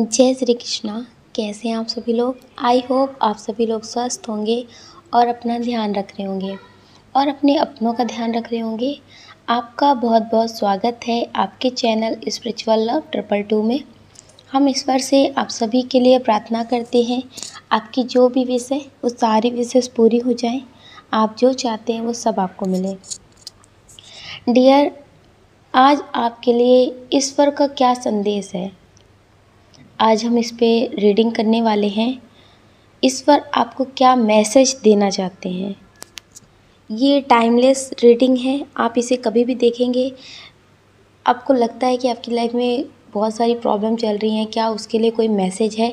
जय श्री कृष्णा कैसे हैं आप सभी लोग आई होप आप सभी लोग स्वस्थ होंगे और अपना ध्यान रख रहे होंगे और अपने अपनों का ध्यान रख रहे होंगे आपका बहुत बहुत स्वागत है आपके channel spiritual love triple two में हम ईश्वर से आप सभी के लिए प्रार्थना करते हैं आपकी जो भी विश है वो सारी विशेष पूरी हो जाए आप जो चाहते हैं वो सब आपको मिले डियर आज आपके लिए ईश्वर का क्या संदेश है आज हम इस पर रीडिंग करने वाले हैं इस पर आपको क्या मैसेज देना चाहते हैं ये टाइमलेस रीडिंग है आप इसे कभी भी देखेंगे आपको लगता है कि आपकी लाइफ में बहुत सारी प्रॉब्लम चल रही हैं क्या उसके लिए कोई मैसेज है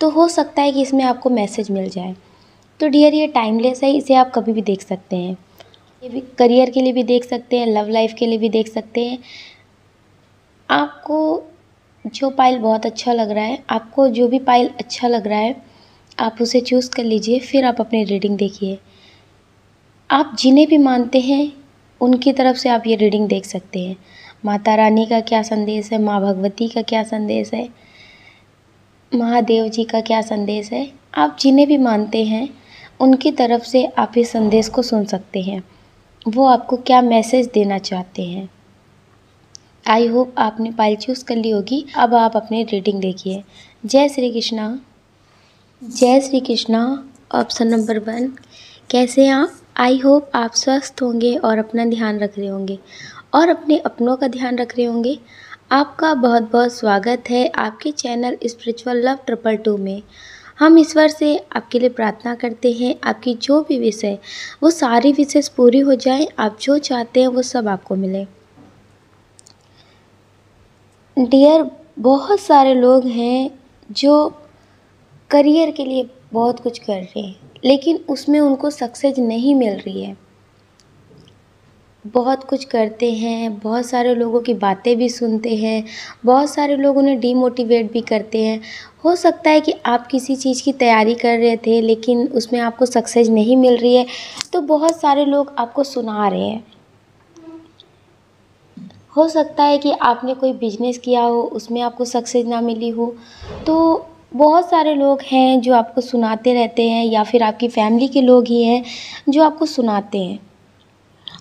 तो हो सकता है कि इसमें आपको मैसेज मिल जाए तो डियर ये टाइमलेस है इसे आप कभी भी देख सकते हैं ये भी करियर के लिए भी देख सकते हैं लव लाइफ के लिए भी देख सकते हैं आपको जो पाइल बहुत अच्छा लग रहा है आपको जो भी पाइल अच्छा लग रहा है आप उसे चूज़ कर लीजिए फिर आप अपनी रीडिंग देखिए आप जिन्हें भी मानते हैं उनकी तरफ से आप ये रीडिंग देख सकते हैं माता रानी का क्या संदेश है माँ भगवती का क्या संदेश है महादेव जी का क्या संदेश है आप जिन्हें भी मानते हैं उनकी तरफ से आप इस संदेश को सुन सकते हैं वो आपको क्या मैसेज देना चाहते हैं आई होप आपने पाइल चूज़ कर ली होगी अब आप अपनी रेटिंग देखिए जय श्री कृष्णा जय Shri Krishna option number one कैसे हैं आप आई होप आप स्वस्थ होंगे और अपना ध्यान रख रहे होंगे और अपने अपनों का ध्यान रख रहे होंगे आपका बहुत बहुत स्वागत है आपके channel spiritual love triple two में हम ईश्वर से आपके लिए प्रार्थना करते हैं आपकी जो भी विषय वो सारी विशेष पूरी हो जाए आप जो चाहते हैं वो सब आपको मिले डियर बहुत सारे लोग हैं जो करियर के लिए बहुत कुछ कर रहे हैं लेकिन उसमें उनको सक्सेस नहीं मिल रही है बहुत कुछ करते हैं बहुत सारे लोगों की बातें भी सुनते हैं बहुत सारे लोग उन्हें डीमोटिवेट भी करते हैं हो सकता है कि आप किसी चीज़ की तैयारी कर रहे थे लेकिन उसमें आपको सक्सेस नहीं मिल रही है तो बहुत सारे लोग आपको सुना रहे हैं हो सकता है कि आपने कोई बिजनेस किया हो उसमें आपको सक्सेस ना मिली हो तो बहुत सारे लोग हैं जो आपको सुनाते रहते हैं या फिर आपकी फैमिली के लोग ही हैं जो आपको सुनाते हैं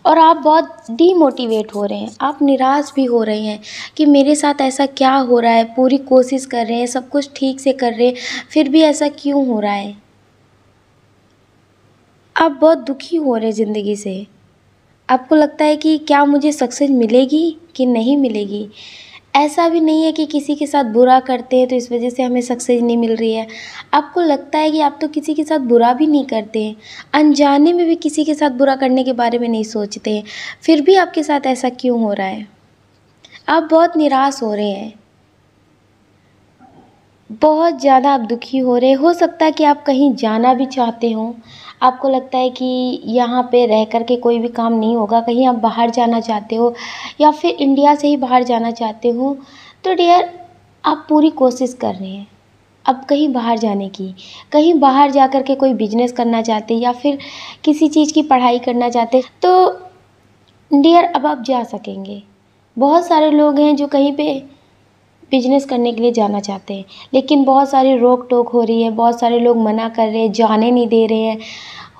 और आप बहुत डीमोटिवेट हो रहे हैं आप निराश भी हो रहे हैं कि मेरे साथ ऐसा क्या हो रहा है पूरी कोशिश कर रहे हैं सब कुछ ठीक से कर रहे हैं फिर भी ऐसा क्यों हो रहा है आप बहुत दुखी हो रहे हैं ज़िंदगी से आपको लगता है कि क्या मुझे सक्सेस मिलेगी कि नहीं मिलेगी ऐसा भी नहीं है कि किसी के साथ बुरा करते हैं तो इस वजह से हमें सक्सेस नहीं मिल रही है आपको लगता है कि आप तो किसी के साथ बुरा भी नहीं करते हैं अनजाने में भी किसी के साथ बुरा करने के बारे में नहीं सोचते हैं फिर भी आपके साथ ऐसा क्यों हो रहा है आप बहुत निराश हो रहे हैं बहुत ज़्यादा आप दुखी हो रहे हो सकता है कि आप कहीं जाना भी चाहते हों आपको लगता है कि यहाँ पे रह कर के कोई भी काम नहीं होगा कहीं आप बाहर जाना चाहते हो या फिर इंडिया से ही बाहर जाना चाहते हो तो डियर आप पूरी कोशिश कर रहे हैं अब कहीं बाहर जाने की कहीं बाहर जा कर के कोई बिजनेस करना चाहते या फिर किसी चीज़ की पढ़ाई करना चाहते तो डियर अब आप जा सकेंगे बहुत सारे लोग हैं जो कहीं पे बिजनेस करने के लिए जाना चाहते हैं लेकिन बहुत सारी रोक टोक हो रही है बहुत सारे लोग मना कर रहे हैं जाने नहीं दे रहे हैं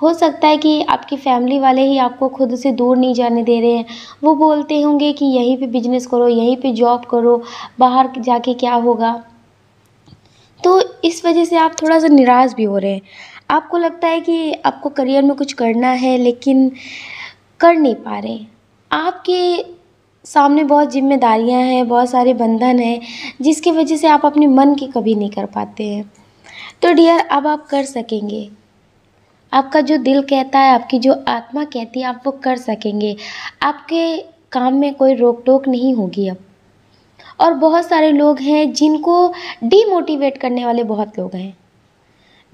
हो सकता है कि आपकी फैमिली वाले ही आपको खुद से दूर नहीं जाने दे रहे हैं वो बोलते होंगे कि यहीं पे बिजनेस करो यहीं पे जॉब करो बाहर जाके क्या होगा तो इस वजह से आप थोड़ा सा निराश भी हो रहे हैं आपको लगता है कि आपको करियर में कुछ करना है लेकिन कर नहीं पा रहे आपके सामने बहुत जिम्मेदारियाँ हैं बहुत सारे बंधन हैं जिसकी वजह से आप अपने मन की कभी नहीं कर पाते हैं तो डियर अब आप कर सकेंगे आपका जो दिल कहता है आपकी जो आत्मा कहती है आप वो कर सकेंगे आपके काम में कोई रोक टोक नहीं होगी अब और बहुत सारे लोग हैं जिनको डीमोटिवेट करने वाले बहुत लोग हैं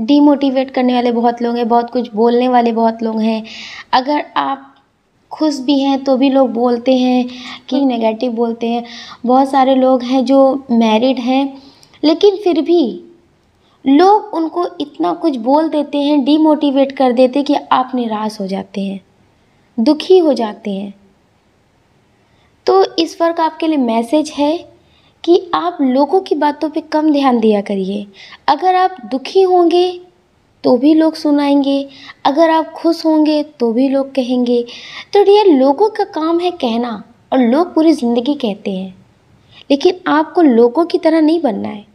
डीमोटिवेट करने वाले बहुत लोग हैं बहुत कुछ बोलने वाले बहुत लोग हैं अगर आप खुश भी हैं तो भी लोग बोलते हैं कि नेगेटिव हम्म। बोलते हैं बहुत सारे लोग हैं जो मैरिड हैं लेकिन फिर भी लोग उनको इतना कुछ बोल देते हैं डीमोटिवेट कर देते कि आप निराश हो जाते हैं दुखी हो जाते हैं तो इस वर्क आपके लिए मैसेज है कि आप लोगों की बातों पे कम ध्यान दिया करिए अगर आप दुखी होंगे तो भी लोग सुनाएंगे अगर आप खुश होंगे तो भी लोग कहेंगे तो ये लोगों का काम है कहना और लोग पूरी ज़िंदगी कहते हैं लेकिन आपको लोगों की तरह नहीं बनना है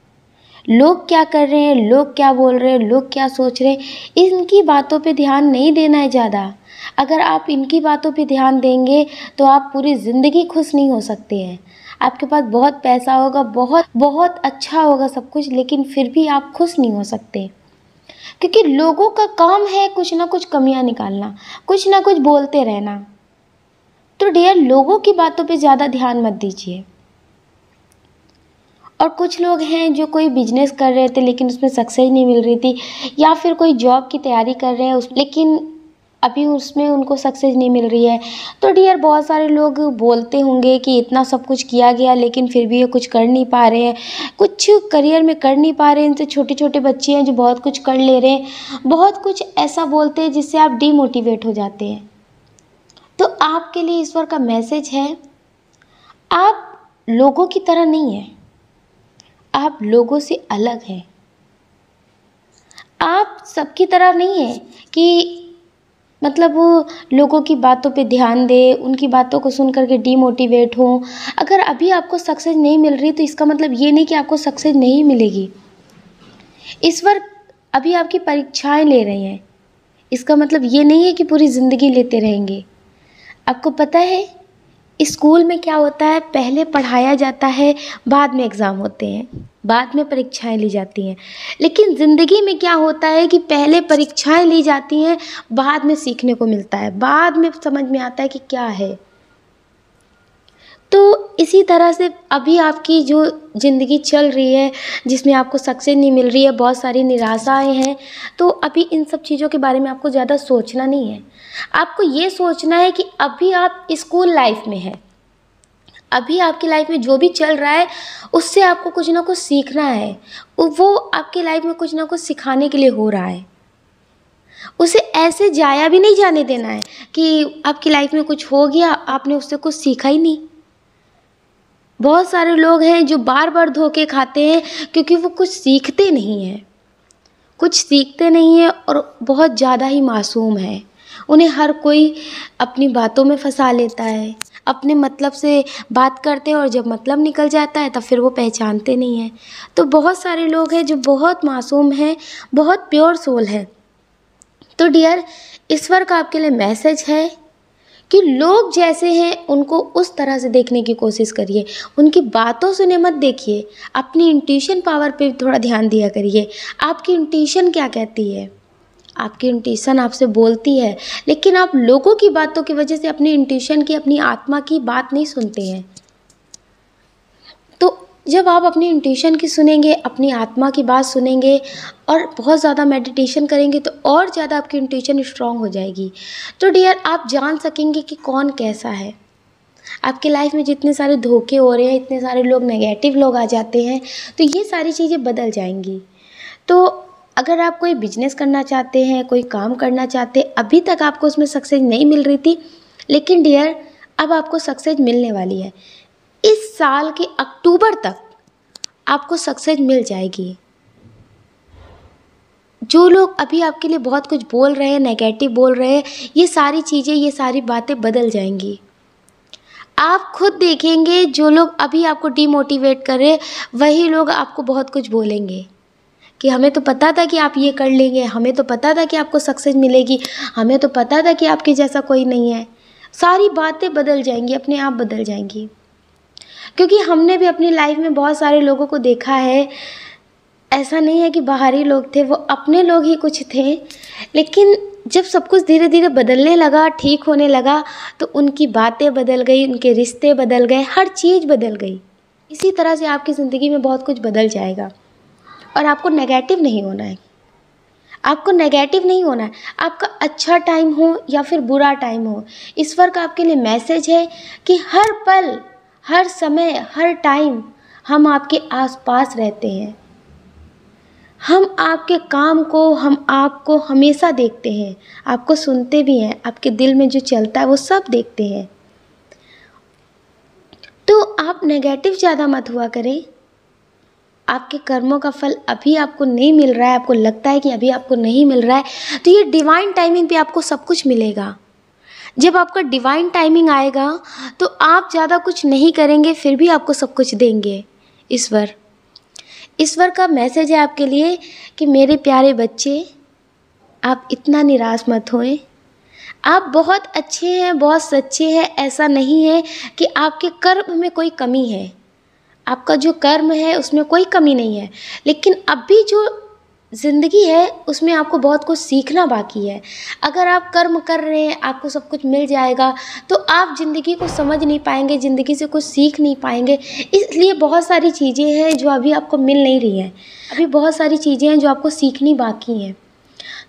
लोग क्या कर रहे हैं लोग क्या बोल रहे हैं लोग क्या सोच रहे हैं इनकी बातों पे ध्यान नहीं देना है ज़्यादा अगर आप इनकी बातों पे ध्यान देंगे तो आप पूरी ज़िंदगी खुश नहीं हो सकते हैं आपके पास बहुत पैसा होगा बहुत बहुत अच्छा होगा सब कुछ लेकिन फिर भी आप खुश नहीं हो सकते क्योंकि लोगों का काम है कुछ ना कुछ कमियां निकालना कुछ ना कुछ बोलते रहना तो डियर लोगों की बातों पे ज़्यादा ध्यान मत दीजिए और कुछ लोग हैं जो कोई बिजनेस कर रहे थे लेकिन उसमें सक्सेस नहीं मिल रही थी या फिर कोई जॉब की तैयारी कर रहे हैं उस लेकिन अभी उसमें उनको सक्सेस नहीं मिल रही है तो डियर बहुत सारे लोग बोलते होंगे कि इतना सब कुछ किया गया लेकिन फिर भी ये कुछ कर नहीं पा रहे हैं कुछ करियर में कर नहीं पा रहे हैं इनसे छोटे छोटे बच्चे हैं जो बहुत कुछ कर ले रहे हैं बहुत कुछ ऐसा बोलते हैं जिससे आप डीमोटिवेट हो जाते हैं तो आपके लिए ईश्वर का मैसेज है आप लोगों की तरह नहीं है आप लोगों से अलग हैं आप सबकी तरह नहीं हैं कि मतलब लोगों की बातों पे ध्यान दें उनकी बातों को सुन करके डीमोटिवेट हों अगर अभी आपको सक्सेस नहीं मिल रही तो इसका मतलब ये नहीं कि आपको सक्सेस नहीं मिलेगी इस वर्क अभी आपकी परीक्षाएं ले रहे हैं इसका मतलब ये नहीं है कि पूरी ज़िंदगी लेते रहेंगे आपको पता है स्कूल में क्या होता है पहले पढ़ाया जाता है बाद में एग्ज़ाम होते हैं बाद में परीक्षाएं ली जाती हैं लेकिन ज़िंदगी में क्या होता है कि पहले परीक्षाएं ली जाती हैं बाद में सीखने को मिलता है बाद में समझ में आता है कि क्या है तो इसी तरह से अभी आपकी जो ज़िंदगी चल रही है जिसमें आपको सक्सेस नहीं मिल रही है बहुत सारी निराशाएं हैं तो अभी इन सब चीज़ों के बारे में आपको ज़्यादा सोचना नहीं है आपको ये सोचना है कि अभी आप स्कूल लाइफ में हैं अभी आपकी लाइफ में जो भी चल रहा है उससे आपको कुछ ना कुछ सीखना है वो आपकी लाइफ में कुछ ना कुछ सिखाने के लिए हो रहा है उसे ऐसे जाया भी नहीं जाने देना है कि आपकी लाइफ में कुछ हो गया आपने उससे कुछ सीखा ही नहीं बहुत सारे लोग हैं जो बार बार धोखे खाते हैं क्योंकि वो कुछ सीखते नहीं हैं कुछ सीखते नहीं हैं और बहुत ज़्यादा ही मासूम हैं उन्हें हर कोई अपनी बातों में फंसा लेता है अपने मतलब से बात करते हैं और जब मतलब निकल जाता है तब फिर वो पहचानते नहीं हैं तो बहुत सारे लोग हैं जो बहुत मासूम हैं बहुत प्योर सोल हैं तो डियर ईश्वर का आपके लिए मैसेज है कि लोग जैसे हैं उनको उस तरह से देखने की कोशिश करिए उनकी बातों सुने मत देखिए अपनी इंट्यूशन पावर पे थोड़ा ध्यान दिया करिए आपकी इंट्यूशन क्या कहती है आपकी इंट्यूशन आपसे बोलती है लेकिन आप लोगों की बातों की वजह से अपनी इंट्यूशन की अपनी आत्मा की बात नहीं सुनते हैं तो जब आप अपनी इंट्यूशन की सुनेंगे अपनी आत्मा की बात सुनेंगे और बहुत ज़्यादा मेडिटेशन करेंगे तो और ज़्यादा आपकी इंट्यूशन स्ट्रांग हो जाएगी तो डियर आप जान सकेंगे कि कौन कैसा है आपके लाइफ में जितने सारे धोखे हो रहे हैं इतने सारे लोग नेगेटिव लोग आ जाते हैं तो ये सारी चीज़ें बदल जाएंगी तो अगर आप कोई बिजनेस करना चाहते हैं कोई काम करना चाहते हैं अभी तक आपको उसमें सक्सेस नहीं मिल रही थी लेकिन डियर अब आपको सक्सेस मिलने वाली है इस साल के अक्टूबर तक आपको सक्सेस मिल जाएगी जो लोग अभी आपके लिए बहुत कुछ बोल रहे हैं नेगेटिव बोल रहे हैं ये सारी चीज़ें ये सारी बातें बदल जाएंगी आप खुद देखेंगे जो लोग अभी आपको डीमोटिवेट कर रहे वही लोग आपको बहुत कुछ बोलेंगे कि हमें तो पता था कि आप ये कर लेंगे हमें तो पता था कि आपको सक्सेस मिलेगी हमें तो पता था कि आपके जैसा कोई नहीं है सारी बातें बदल जाएंगी अपने आप बदल जाएंगी क्योंकि हमने भी अपनी लाइफ में बहुत सारे लोगों को देखा है ऐसा नहीं है कि बाहरी लोग थे वो अपने लोग ही कुछ थे लेकिन जब सब कुछ धीरे धीरे बदलने लगा ठीक होने लगा तो उनकी बातें बदल गई उनके रिश्ते बदल गए हर चीज़ बदल गई इसी तरह से आपकी ज़िंदगी में बहुत कुछ बदल जाएगा और आपको नेगेटिव नहीं होना है आपको नेगेटिव नहीं होना है आपका अच्छा टाइम हो या फिर बुरा टाइम हो ईश्वर का आपके लिए मैसेज है कि हर पल हर समय हर टाइम हम आपके आसपास रहते हैं हम आपके काम को हम आपको हमेशा देखते हैं आपको सुनते भी हैं आपके दिल में जो चलता है वो सब देखते हैं तो आप नेगेटिव ज़्यादा मत हुआ करें आपके कर्मों का फल अभी आपको नहीं मिल रहा है आपको लगता है कि अभी आपको नहीं मिल रहा है तो ये डिवाइन टाइमिंग पे आपको सब कुछ मिलेगा जब आपका डिवाइन टाइमिंग आएगा तो आप ज़्यादा कुछ नहीं करेंगे फिर भी आपको सब कुछ देंगे ईश्वर ईश्वर का मैसेज है आपके लिए कि मेरे प्यारे बच्चे आप इतना निराश मत होए आप बहुत अच्छे हैं बहुत सच्चे हैं ऐसा नहीं है कि आपके कर्म में कोई कमी है आपका जो कर्म है उसमें कोई कमी नहीं है लेकिन अभी जो ज़िंदगी है उसमें आपको बहुत कुछ सीखना बाकी है अगर आप कर्म कर रहे हैं आपको सब कुछ मिल जाएगा तो आप ज़िंदगी को समझ नहीं पाएंगे ज़िंदगी से कुछ सीख नहीं पाएंगे इसलिए बहुत सारी चीज़ें हैं जो अभी आपको मिल नहीं रही हैं अभी बहुत सारी चीज़ें हैं जो आपको सीखनी बाकी हैं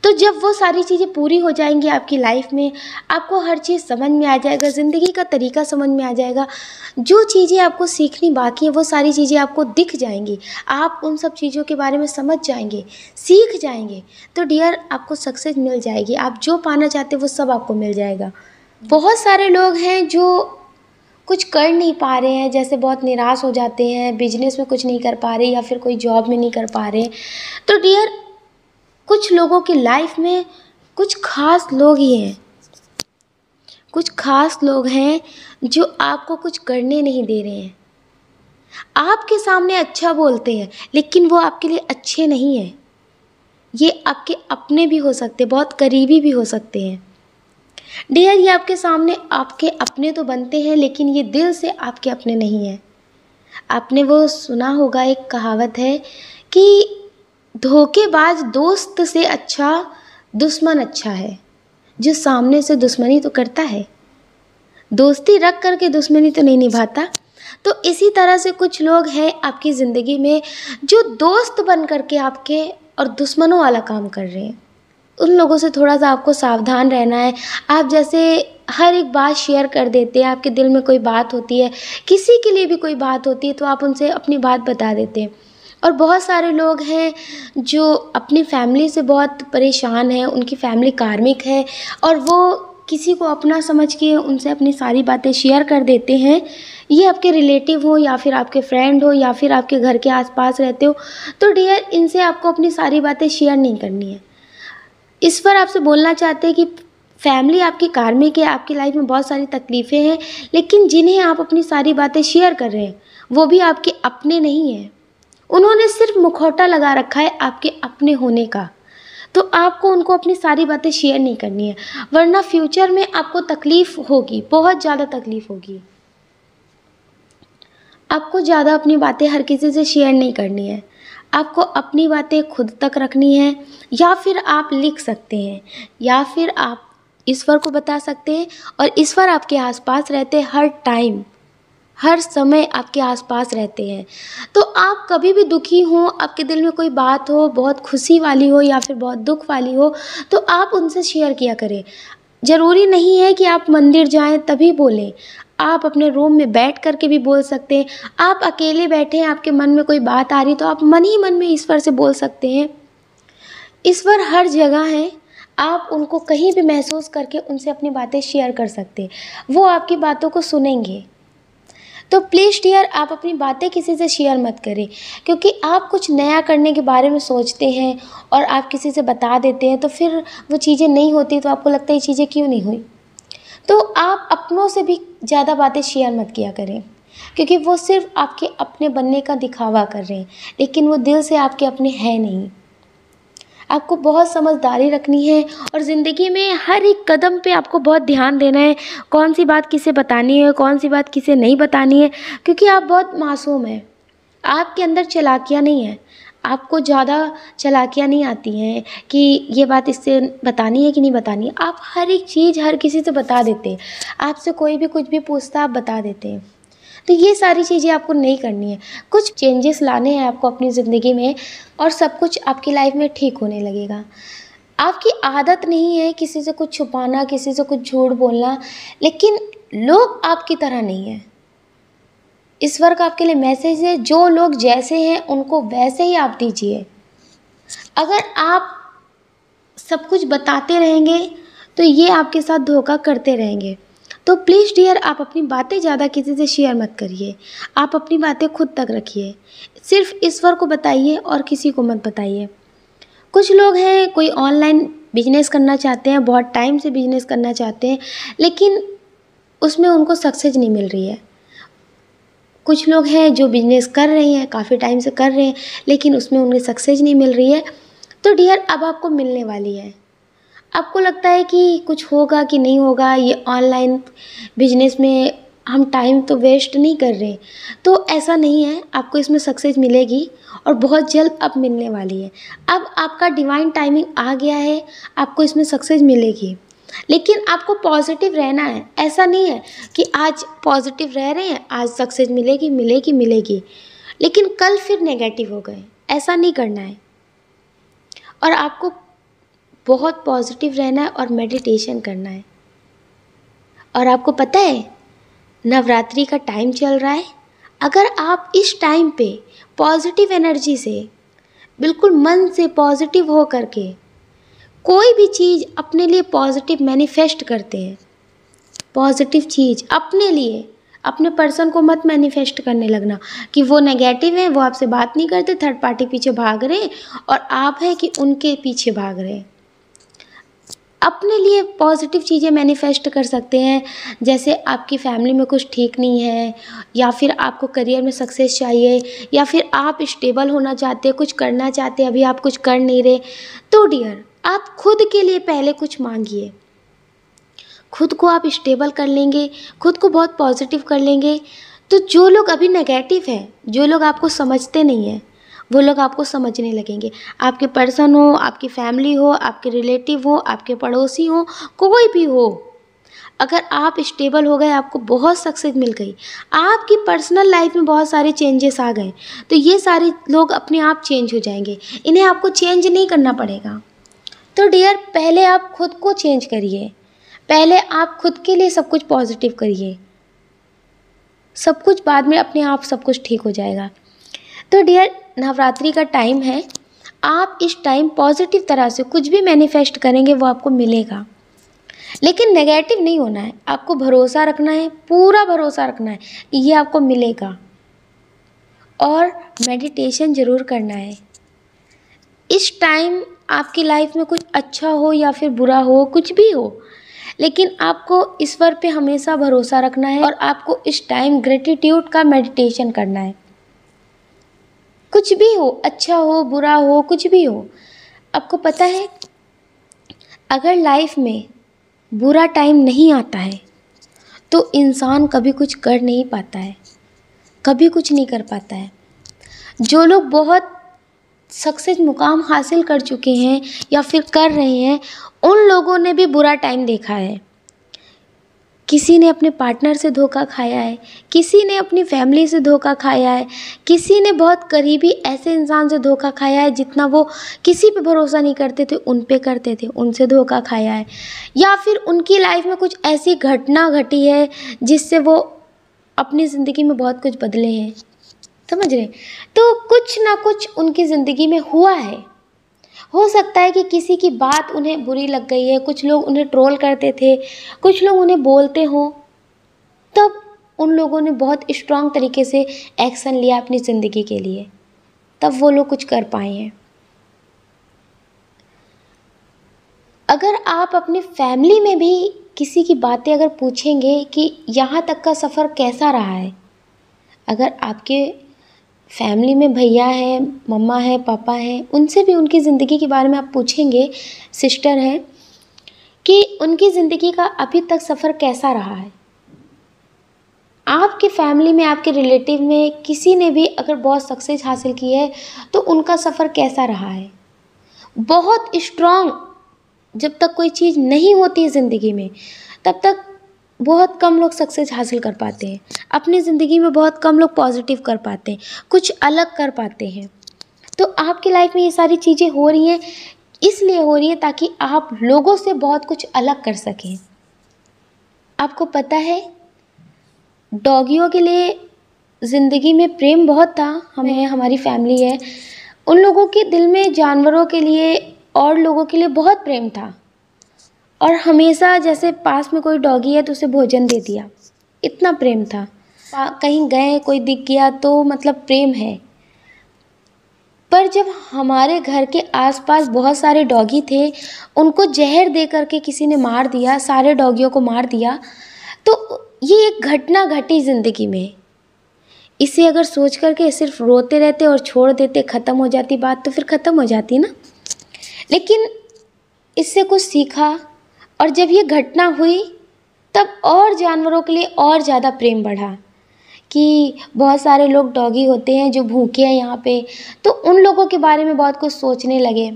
तो जब वो सारी चीज़ें पूरी हो जाएंगी आपकी लाइफ में आपको हर चीज़ समझ में आ जाएगा ज़िंदगी का तरीका समझ में आ जाएगा जो चीज़ें आपको सीखनी बाकी हैं वो सारी चीज़ें आपको दिख जाएंगी आप उन सब चीज़ों के बारे में समझ जाएंगे सीख जाएंगे तो डियर आपको सक्सेस मिल जाएगी आप जो पाना चाहते वो सब आपको मिल जाएगा बहुत सारे लोग हैं जो कुछ कर नहीं पा रहे हैं जैसे बहुत निराश हो जाते हैं बिजनेस में कुछ नहीं कर पा रहे या फिर कोई जॉब में नहीं कर पा रहे तो डियर कुछ लोगों की लाइफ में कुछ खास लोग ही हैं कुछ खास लोग हैं जो आपको कुछ करने नहीं दे रहे हैं आपके सामने अच्छा बोलते हैं लेकिन वो आपके लिए अच्छे नहीं हैं ये आपके अपने भी हो सकते बहुत करीबी भी हो सकते हैं डियर ये आपके सामने आपके अपने तो बनते हैं लेकिन ये दिल से आपके अपने नहीं हैं आपने वो सुना होगा एक कहावत है कि धोखेबाज दोस्त से अच्छा दुश्मन अच्छा है जो सामने से दुश्मनी तो करता है दोस्ती रख कर के दुश्मनी तो नहीं निभाता तो इसी तरह से कुछ लोग हैं आपकी ज़िंदगी में जो दोस्त बन करके आपके और दुश्मनों वाला काम कर रहे हैं उन लोगों से थोड़ा सा आपको सावधान रहना है आप जैसे हर एक बात शेयर कर देते हैं आपके दिल में कोई बात होती है किसी के लिए भी कोई बात होती है तो आप उनसे अपनी बात बता देते हैं और बहुत सारे लोग हैं जो अपनी फैमिली से बहुत परेशान हैं उनकी फैमिली कार्मिक है और वो किसी को अपना समझ के उनसे अपनी सारी बातें शेयर कर देते हैं ये आपके रिलेटिव हो या फिर आपके फ्रेंड हो या फिर आपके घर के आसपास रहते हो तो डियर इनसे आपको अपनी सारी बातें शेयर नहीं करनी है इस पर आपसे बोलना चाहते हैं कि फैमिली आपकी कार्मिक है आपकी लाइफ में बहुत सारी तकलीफ़ें हैं लेकिन जिन्हें आप अपनी सारी बातें शेयर कर रहे हैं वो भी आपके अपने नहीं हैं उन्होंने सिर्फ मुखौटा लगा रखा है आपके अपने होने का तो आपको उनको अपनी सारी बातें शेयर नहीं करनी है वरना फ्यूचर में आपको तकलीफ़ होगी बहुत ज़्यादा तकलीफ़ होगी आपको ज़्यादा अपनी बातें हर किसी से शेयर नहीं करनी है आपको अपनी बातें खुद तक रखनी है या फिर आप लिख सकते हैं या फिर आप ईश्वर को बता सकते हैं और ईश्वर आपके आसपास रहते हर टाइम हर समय आपके आसपास रहते हैं तो आप कभी भी दुखी हों आपके दिल में कोई बात हो बहुत खुशी वाली हो या फिर बहुत दुख वाली हो तो आप उनसे शेयर किया करें ज़रूरी नहीं है कि आप मंदिर जाएं तभी बोलें आप अपने रूम में बैठ कर के भी बोल सकते हैं आप अकेले बैठे हैं आपके मन में कोई बात आ रही तो आप मन ही मन में ईश्वर से बोल सकते हैं ईश्वर हर जगह है आप उनको कहीं भी महसूस करके उनसे अपनी बातें शेयर कर सकते हैं वो आपकी बातों को सुनेंगे तो प्लीज़ डियर आप अपनी बातें किसी से शेयर मत करें क्योंकि आप कुछ नया करने के बारे में सोचते हैं और आप किसी से बता देते हैं तो फिर वो चीज़ें नहीं होती तो आपको लगता है ये चीज़ें क्यों नहीं हुई तो आप अपनों से भी ज़्यादा बातें शेयर मत किया करें क्योंकि वो सिर्फ आपके अपने बनने का दिखावा कर रहे हैं लेकिन वो दिल से आपके अपने हैं नहीं आपको बहुत समझदारी रखनी है और ज़िंदगी में हर एक कदम पे आपको बहुत ध्यान देना है कौन सी बात किसे बतानी है कौन सी बात किसे नहीं बतानी है क्योंकि आप बहुत मासूम हैं आपके अंदर चलाकियाँ नहीं हैं आपको ज़्यादा चलाकियाँ नहीं आती हैं कि ये बात इससे बतानी है कि नहीं बतानी आप हर एक चीज़ हर किसी से बता देते हैं आपसे कोई भी कुछ भी पूछता आप बता देते हैं तो ये सारी चीज़ें आपको नहीं करनी है कुछ चेंजेस लाने हैं आपको अपनी ज़िंदगी में और सब कुछ आपकी लाइफ में ठीक होने लगेगा आपकी आदत नहीं है किसी से कुछ छुपाना किसी से कुछ झूठ बोलना लेकिन लोग आपकी तरह नहीं है इस वर्क आपके लिए मैसेज है जो लोग जैसे हैं उनको वैसे ही आप दीजिए अगर आप सब कुछ बताते रहेंगे तो ये आपके साथ धोखा करते रहेंगे तो प्लीज़ डियर आप अपनी बातें ज़्यादा किसी से शेयर मत करिए आप अपनी बातें खुद तक रखिए सिर्फ ईश्वर को बताइए और किसी को मत बताइए कुछ लोग हैं कोई ऑनलाइन बिजनेस करना चाहते हैं बहुत टाइम से बिजनेस करना चाहते हैं लेकिन उसमें उनको सक्सेस नहीं मिल रही है कुछ लोग हैं जो बिजनेस कर रहे हैं काफ़ी टाइम से कर रहे हैं लेकिन उसमें उन्हें सक्सेस नहीं मिल रही है तो डियर अब आपको मिलने वाली है आपको लगता है कि कुछ होगा कि नहीं होगा ये ऑनलाइन बिजनेस में हम टाइम तो वेस्ट नहीं कर रहे तो ऐसा नहीं है आपको इसमें सक्सेस मिलेगी और बहुत जल्द अब मिलने वाली है अब आपका डिवाइन टाइमिंग आ गया है आपको इसमें सक्सेस मिलेगी लेकिन आपको पॉजिटिव रहना है ऐसा नहीं है कि आज पॉजिटिव रह रहे हैं आज सक्सेस मिलेगी मिलेगी मिलेगी लेकिन कल फिर नेगेटिव हो गए ऐसा नहीं करना है और आपको बहुत पॉजिटिव रहना है और मेडिटेशन करना है और आपको पता है नवरात्रि का टाइम चल रहा है अगर आप इस टाइम पे पॉजिटिव एनर्जी से बिल्कुल मन से पॉजिटिव हो करके कोई भी चीज़ अपने लिए पॉजिटिव मैनिफेस्ट करते हैं पॉजिटिव चीज़ अपने लिए अपने पर्सन को मत मैनिफेस्ट करने लगना कि वो नेगेटिव हैं वो आपसे बात नहीं करते थर्ड पार्टी पीछे भाग रहे हैं और आप हैं कि उनके पीछे भाग रहे हैं अपने लिए पॉजिटिव चीज़ें मैनिफेस्ट कर सकते हैं जैसे आपकी फैमिली में कुछ ठीक नहीं है या फिर आपको करियर में सक्सेस चाहिए या फिर आप स्टेबल होना चाहते हैं कुछ करना चाहते हैं अभी आप कुछ कर नहीं रहे तो डियर आप खुद के लिए पहले कुछ मांगिए खुद को आप स्टेबल कर लेंगे खुद को बहुत पॉजिटिव कर लेंगे तो जो लोग अभी नेगेटिव हैं जो लोग आपको समझते नहीं हैं वो लोग आपको समझने लगेंगे आपके पर्सन हो आपकी फैमिली हो आपके रिलेटिव हो आपके पड़ोसी हो कोई भी हो अगर आप स्टेबल हो गए आपको बहुत सक्सेस मिल गई आपकी पर्सनल लाइफ में बहुत सारे चेंजेस आ गए तो ये सारे लोग अपने आप चेंज हो जाएंगे इन्हें आपको चेंज नहीं करना पड़ेगा तो डियर पहले आप खुद को चेंज करिए पहले आप खुद के लिए सब कुछ पॉजिटिव करिए सब कुछ बाद में अपने आप सब कुछ ठीक हो जाएगा तो डियर नवरात्रि का टाइम है आप इस टाइम पॉजिटिव तरह से कुछ भी मैनिफेस्ट करेंगे वो आपको मिलेगा लेकिन नेगेटिव नहीं होना है आपको भरोसा रखना है पूरा भरोसा रखना है कि ये आपको मिलेगा और मेडिटेशन ज़रूर करना है इस टाइम आपकी लाइफ में कुछ अच्छा हो या फिर बुरा हो कुछ भी हो लेकिन आपको ईश्वर पे हमेशा भरोसा रखना है और आपको इस टाइम ग्रेटिट्यूड का मेडिटेशन करना है कुछ भी हो अच्छा हो बुरा हो कुछ भी हो आपको पता है अगर लाइफ में बुरा टाइम नहीं आता है तो इंसान कभी कुछ कर नहीं पाता है कभी कुछ नहीं कर पाता है जो लोग बहुत सक्सेस मुकाम हासिल कर चुके हैं या फिर कर रहे हैं उन लोगों ने भी बुरा टाइम देखा है किसी ने अपने पार्टनर से धोखा खाया है किसी ने अपनी फैमिली से धोखा खाया है किसी ने बहुत करीबी ऐसे इंसान से धोखा खाया है जितना वो किसी पे भरोसा नहीं करते थे उन पे करते थे उनसे धोखा खाया है या फिर उनकी लाइफ में कुछ ऐसी घटना घटी है जिससे वो अपनी ज़िंदगी में बहुत कुछ बदले हैं समझ रहे तो कुछ ना कुछ उनकी ज़िंदगी में हुआ है हो सकता है कि किसी की बात उन्हें बुरी लग गई है कुछ लोग उन्हें ट्रोल करते थे कुछ लोग उन्हें बोलते हों तब उन लोगों ने बहुत स्ट्रांग तरीके से एक्शन लिया अपनी ज़िंदगी के लिए तब वो लोग कुछ कर पाए हैं अगर आप अपनी फैमिली में भी किसी की बातें अगर पूछेंगे कि यहाँ तक का सफ़र कैसा रहा है अगर आपके फैमिली में भैया है मम्मा है पापा हैं उनसे भी उनकी ज़िंदगी के बारे में आप पूछेंगे सिस्टर हैं कि उनकी ज़िंदगी का अभी तक सफ़र कैसा रहा है आपके फैमिली में आपके रिलेटिव में किसी ने भी अगर बहुत सक्सेस हासिल की है तो उनका सफ़र कैसा रहा है बहुत स्ट्रॉन्ग जब तक कोई चीज़ नहीं होती है ज़िंदगी में तब तक बहुत कम लोग सक्सेस हासिल कर पाते हैं अपनी ज़िंदगी में बहुत कम लोग पॉजिटिव कर पाते हैं कुछ अलग कर पाते हैं तो आपकी लाइफ में ये सारी चीज़ें हो रही हैं इसलिए हो रही हैं ताकि आप लोगों से बहुत कुछ अलग कर सकें आपको पता है डॉगियों के लिए ज़िंदगी में प्रेम बहुत था हमें हमारी फैमिली है उन लोगों के दिल में जानवरों के लिए और लोगों के लिए बहुत प्रेम था और हमेशा जैसे पास में कोई डॉगी है तो उसे भोजन दे दिया इतना प्रेम था कहीं गए कोई दिख गया तो मतलब प्रेम है पर जब हमारे घर के आसपास बहुत सारे डॉगी थे उनको जहर दे करके किसी ने मार दिया सारे डॉगियों को मार दिया तो ये एक घटना घटी ज़िंदगी में इसे अगर सोच करके सिर्फ रोते रहते और छोड़ देते ख़त्म हो जाती बात तो फिर ख़त्म हो जाती ना लेकिन इससे कुछ सीखा और जब ये घटना हुई तब और जानवरों के लिए और ज़्यादा प्रेम बढ़ा कि बहुत सारे लोग डॉगी होते हैं जो भूखे हैं यहाँ पे तो उन लोगों के बारे में बहुत कुछ सोचने लगे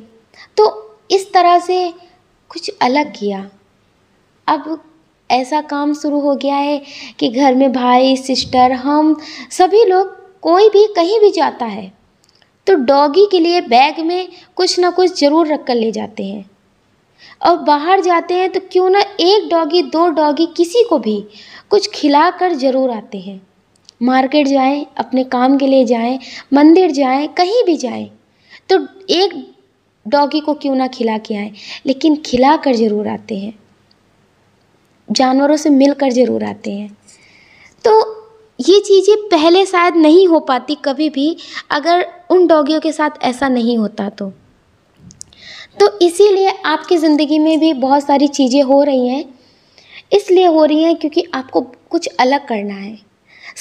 तो इस तरह से कुछ अलग किया अब ऐसा काम शुरू हो गया है कि घर में भाई सिस्टर हम सभी लोग कोई भी कहीं भी जाता है तो डॉगी के लिए बैग में कुछ ना कुछ ज़रूर रख कर ले जाते हैं और बाहर जाते हैं तो क्यों ना एक डॉगी दो डॉगी किसी को भी कुछ खिला कर ज़रूर आते हैं मार्केट जाएं अपने काम के लिए जाएं मंदिर जाएं कहीं भी जाएं तो एक डॉगी को क्यों ना खिला के आए लेकिन खिला कर ज़रूर आते हैं जानवरों से मिल कर ज़रूर आते हैं तो ये चीज़ें पहले शायद नहीं हो पाती कभी भी अगर उन डॉगियों के साथ ऐसा नहीं होता तो तो इसीलिए आपकी ज़िंदगी में भी बहुत सारी चीज़ें हो रही हैं इसलिए हो रही हैं क्योंकि आपको कुछ अलग करना है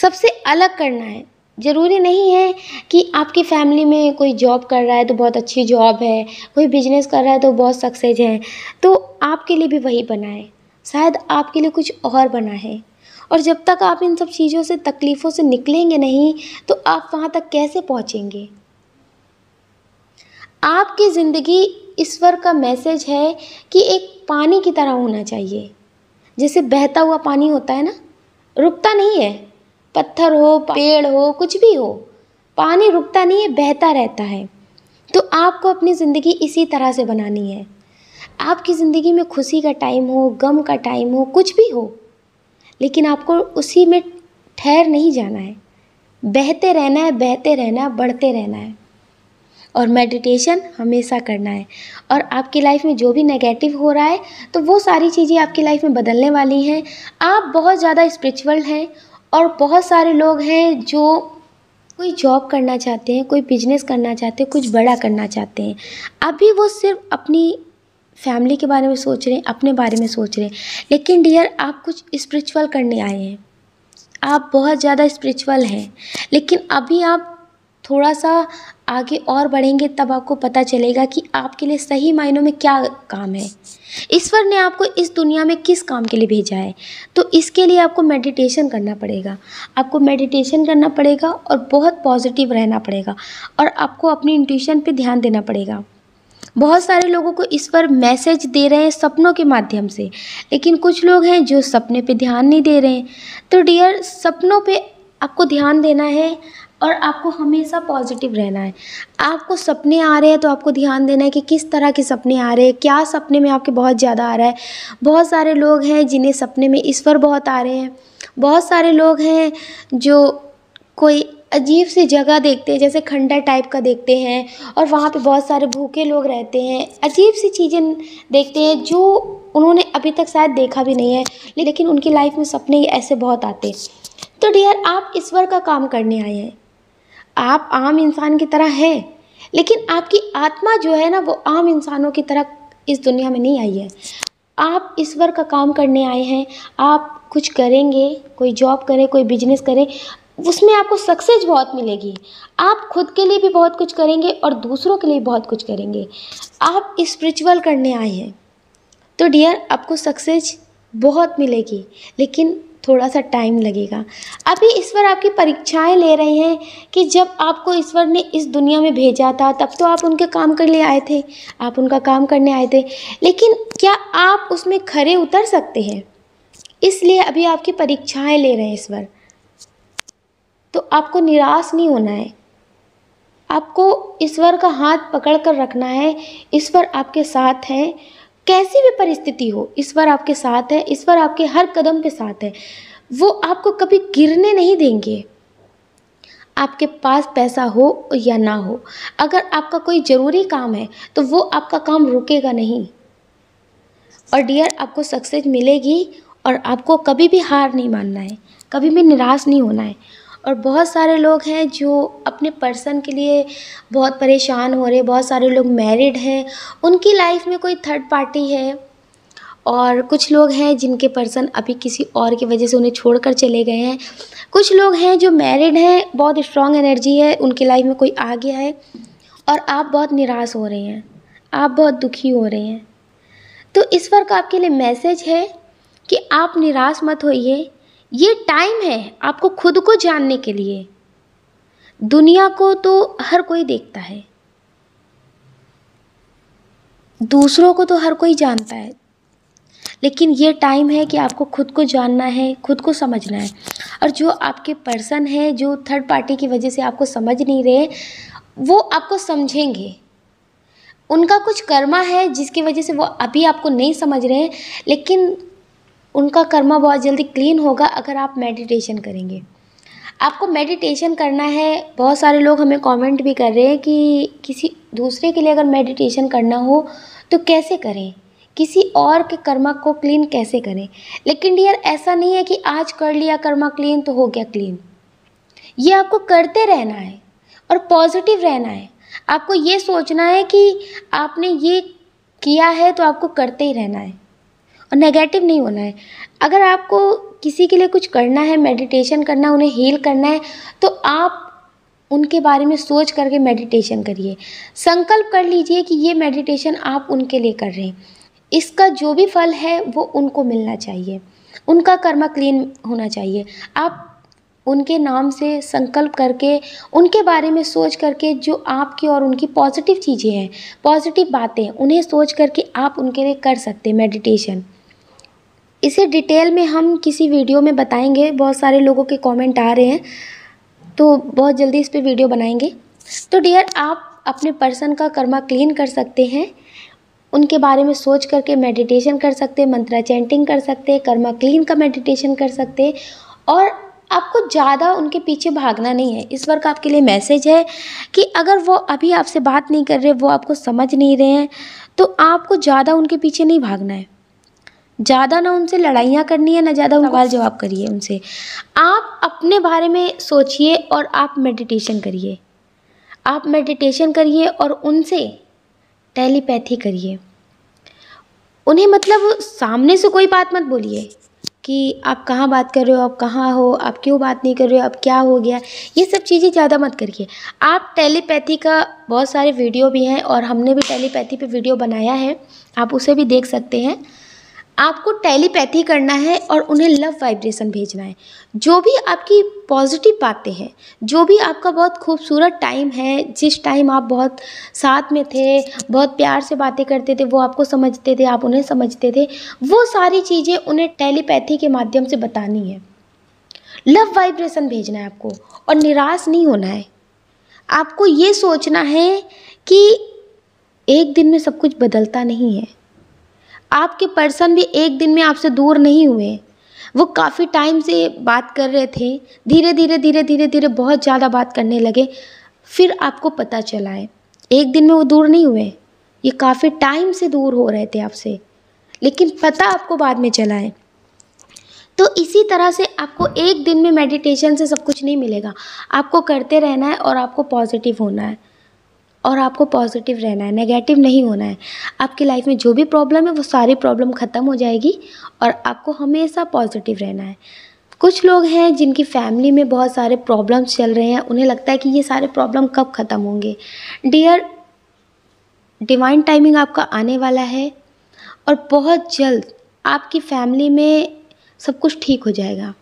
सबसे अलग करना है ज़रूरी नहीं है कि आपकी फैमिली में कोई जॉब कर रहा है तो बहुत अच्छी जॉब है कोई बिजनेस कर रहा है तो बहुत सक्सेस है तो आपके लिए भी वही बना है शायद आपके लिए कुछ और बना है और जब तक आप इन सब चीज़ों से तकलीफ़ों से निकलेंगे नहीं तो आप वहाँ तक कैसे पहुँचेंगे आपकी ज़िंदगी ईश्वर का मैसेज है कि एक पानी की तरह होना चाहिए जैसे बहता हुआ पानी होता है ना रुकता नहीं है पत्थर हो पेड़ हो कुछ भी हो पानी रुकता नहीं है बहता रहता है तो आपको अपनी ज़िंदगी इसी तरह से बनानी है आपकी ज़िंदगी में खुशी का टाइम हो गम का टाइम हो कुछ भी हो लेकिन आपको उसी में ठहर नहीं जाना है बहते रहना है बहते रहना है बढ़ते रहना है और मेडिटेशन हमेशा करना है और आपकी लाइफ में जो भी नेगेटिव हो रहा है तो वो सारी चीज़ें आपकी लाइफ में बदलने वाली हैं आप बहुत ज़्यादा स्पिरिचुअल हैं और बहुत सारे लोग हैं जो कोई जॉब करना चाहते हैं कोई बिजनेस करना चाहते हैं कुछ बड़ा करना चाहते हैं अभी वो सिर्फ अपनी फैमिली के बारे में सोच रहे हैं अपने बारे में सोच रहे हैं लेकिन डियर आप कुछ स्पिरिचुअल करने आए हैं आप बहुत ज़्यादा स्पिरिचुअल हैं लेकिन अभी आप थोड़ा सा आगे और बढ़ेंगे तब आपको पता चलेगा कि आपके लिए सही मायनों में क्या काम है ईश्वर ने आपको इस दुनिया में किस काम के लिए भेजा है तो इसके लिए आपको मेडिटेशन करना पड़ेगा आपको मेडिटेशन करना पड़ेगा और बहुत पॉजिटिव रहना पड़ेगा और आपको अपनी इंट्यूशन पर ध्यान देना पड़ेगा बहुत सारे लोगों को इस पर मैसेज दे रहे हैं सपनों के माध्यम से लेकिन कुछ लोग हैं जो सपने पे ध्यान नहीं दे रहे हैं तो डियर सपनों पे आपको ध्यान देना है और आपको हमेशा पॉजिटिव रहना है आपको सपने आ रहे हैं तो आपको ध्यान देना है कि किस तरह के सपने आ रहे हैं क्या सपने में आपके बहुत ज़्यादा आ रहा है बहुत सारे लोग हैं जिन्हें सपने में ईश्वर बहुत आ रहे हैं बहुत सारे लोग हैं जो कोई अजीब सी जगह देखते हैं जैसे खंडर टाइप का देखते हैं और वहाँ पे बहुत सारे भूखे लोग रहते हैं अजीब सी चीज़ें देखते हैं जो उन्होंने अभी तक शायद देखा भी नहीं है लेकिन उनकी लाइफ में सपने ऐसे बहुत आते हैं तो डियर आप ईश्वर का काम करने आए हैं आप आम इंसान की तरह हैं लेकिन आपकी आत्मा जो है ना वो आम इंसानों की तरह इस दुनिया में नहीं आई है आप ईश्वर का काम करने आए हैं आप कुछ करेंगे कोई जॉब करें कोई बिजनेस करें उसमें आपको सक्सेस बहुत मिलेगी आप खुद के लिए भी बहुत कुछ करेंगे और दूसरों के लिए बहुत कुछ करेंगे आप स्पिरिचुअल करने आए हैं तो डियर आपको सक्सेस बहुत मिलेगी लेकिन थोड़ा सा टाइम लगेगा अभी ईश्वर आपकी परीक्षाएं ले रहे हैं कि जब आपको ईश्वर ने इस दुनिया में भेजा था तब तो आप उनके काम कर ले आए थे आप उनका काम करने आए थे लेकिन क्या आप उसमें खरे उतर सकते हैं इसलिए अभी आपकी परीक्षाएं ले रहे हैं ईश्वर तो आपको निराश नहीं होना है आपको ईश्वर का हाथ पकड़ कर रखना है ईश्वर आपके साथ हैं कैसी भी परिस्थिति हो ईश्वर आपके साथ है ईश्वर आपके हर कदम पे साथ है वो आपको कभी गिरने नहीं देंगे आपके पास पैसा हो या ना हो अगर आपका कोई ज़रूरी काम है तो वो आपका काम रुकेगा नहीं और डियर आपको सक्सेस मिलेगी और आपको कभी भी हार नहीं मानना है कभी भी निराश नहीं होना है और बहुत सारे लोग हैं जो अपने पर्सन के लिए बहुत परेशान हो रहे बहुत सारे लोग मैरिड हैं उनकी लाइफ में कोई थर्ड पार्टी है और कुछ लोग हैं जिनके पर्सन अभी किसी और की वजह से उन्हें छोड़कर चले गए हैं कुछ लोग हैं जो मैरिड हैं बहुत स्ट्रॉन्ग एनर्जी है उनकी लाइफ में कोई आ गया है और आप बहुत निराश हो रहे हैं आप बहुत दुखी हो रहे हैं तो इस वक्त आपके लिए मैसेज है कि आप निराश मत होइए ये टाइम है आपको खुद को जानने के लिए दुनिया को तो हर कोई देखता है दूसरों को तो हर कोई जानता है लेकिन ये टाइम है कि आपको खुद को जानना है खुद को समझना है और जो आपके पर्सन है जो थर्ड पार्टी की वजह से आपको समझ नहीं रहे वो आपको समझेंगे उनका कुछ कर्मा है जिसकी वजह से वो अभी आपको नहीं समझ रहे हैं लेकिन उनका कर्मा बहुत जल्दी क्लीन होगा अगर आप मेडिटेशन करेंगे आपको मेडिटेशन करना है बहुत सारे लोग हमें कमेंट भी कर रहे हैं कि किसी दूसरे के लिए अगर मेडिटेशन करना हो तो कैसे करें किसी और के कर्मा को क्लीन कैसे करें लेकिन डियर ऐसा नहीं है कि आज कर लिया कर्मा क्लीन तो हो गया क्लीन ये आपको करते रहना है और पॉजिटिव रहना है आपको ये सोचना है कि आपने ये किया है तो आपको करते ही रहना है और नेगेटिव नहीं होना है अगर आपको किसी के लिए कुछ करना है मेडिटेशन करना है उन्हें हील करना है तो आप उनके बारे में सोच करके मेडिटेशन करिए संकल्प कर लीजिए कि ये मेडिटेशन आप उनके लिए कर रहे हैं इसका जो भी फल है वो उनको मिलना चाहिए उनका कर्मा क्लीन होना चाहिए आप उनके नाम से संकल्प करके उनके बारे में सोच करके जो आपकी और उनकी पॉजिटिव चीज़ें हैं पॉजिटिव बातें उन्हें सोच करके आप उनके लिए कर सकते हैं मेडिटेशन इसे डिटेल में हम किसी वीडियो में बताएंगे बहुत सारे लोगों के कमेंट आ रहे हैं तो बहुत जल्दी इस पर वीडियो बनाएंगे तो डियर आप अपने पर्सन का कर्मा क्लीन कर सकते हैं उनके बारे में सोच करके मेडिटेशन कर सकते हैं मंत्रा चैंटिंग कर सकते हैं कर्मा क्लीन का मेडिटेशन कर सकते हैं और आपको ज़्यादा उनके पीछे भागना नहीं है इस वर्क आपके लिए मैसेज है कि अगर वो अभी आपसे बात नहीं कर रहे वो आपको समझ नहीं रहे हैं तो आपको ज़्यादा उनके पीछे नहीं भागना है ज़्यादा ना उनसे लड़ाइयाँ करनी है ना ज़्यादा सवाल जवाब करिए उनसे आप अपने बारे में सोचिए और आप मेडिटेशन करिए आप मेडिटेशन करिए और उनसे टेलीपैथी करिए उन्हें मतलब सामने से कोई बात मत बोलिए कि आप कहाँ बात कर रहे हो आप कहाँ हो आप क्यों बात नहीं कर रहे हो आप क्या हो गया ये सब चीज़ें ज़्यादा मत करिए आप टेलीपैथी का बहुत सारे वीडियो भी हैं और हमने भी टेलीपैथी पे वीडियो बनाया है आप उसे भी देख सकते हैं आपको टेलीपैथी करना है और उन्हें लव वाइब्रेशन भेजना है जो भी आपकी पॉजिटिव बातें हैं जो भी आपका बहुत खूबसूरत टाइम है जिस टाइम आप बहुत साथ में थे बहुत प्यार से बातें करते थे वो आपको समझते थे आप उन्हें समझते थे वो सारी चीज़ें उन्हें टेलीपैथी के माध्यम से बतानी है लव वाइब्रेशन भेजना है आपको और निराश नहीं होना है आपको ये सोचना है कि एक दिन में सब कुछ बदलता नहीं है आपके पर्सन भी एक दिन में आपसे दूर नहीं हुए वो काफ़ी टाइम से बात कर रहे थे धीरे धीरे धीरे धीरे धीरे बहुत ज़्यादा बात करने लगे फिर आपको पता चला है एक दिन में वो दूर नहीं हुए ये काफ़ी टाइम से दूर हो रहे थे आपसे लेकिन पता आपको बाद में चला है तो इसी तरह से आपको एक दिन में मेडिटेशन से सब कुछ नहीं मिलेगा आपको करते रहना है और आपको पॉजिटिव होना है और आपको पॉजिटिव रहना है नेगेटिव नहीं होना है आपकी लाइफ में जो भी प्रॉब्लम है वो सारी प्रॉब्लम ख़त्म हो जाएगी और आपको हमेशा पॉजिटिव रहना है कुछ लोग हैं जिनकी फैमिली में बहुत सारे प्रॉब्लम्स चल रहे हैं उन्हें लगता है कि ये सारे प्रॉब्लम कब ख़त्म होंगे डियर डिवाइन टाइमिंग आपका आने वाला है और बहुत जल्द आपकी फैमिली में सब कुछ ठीक हो जाएगा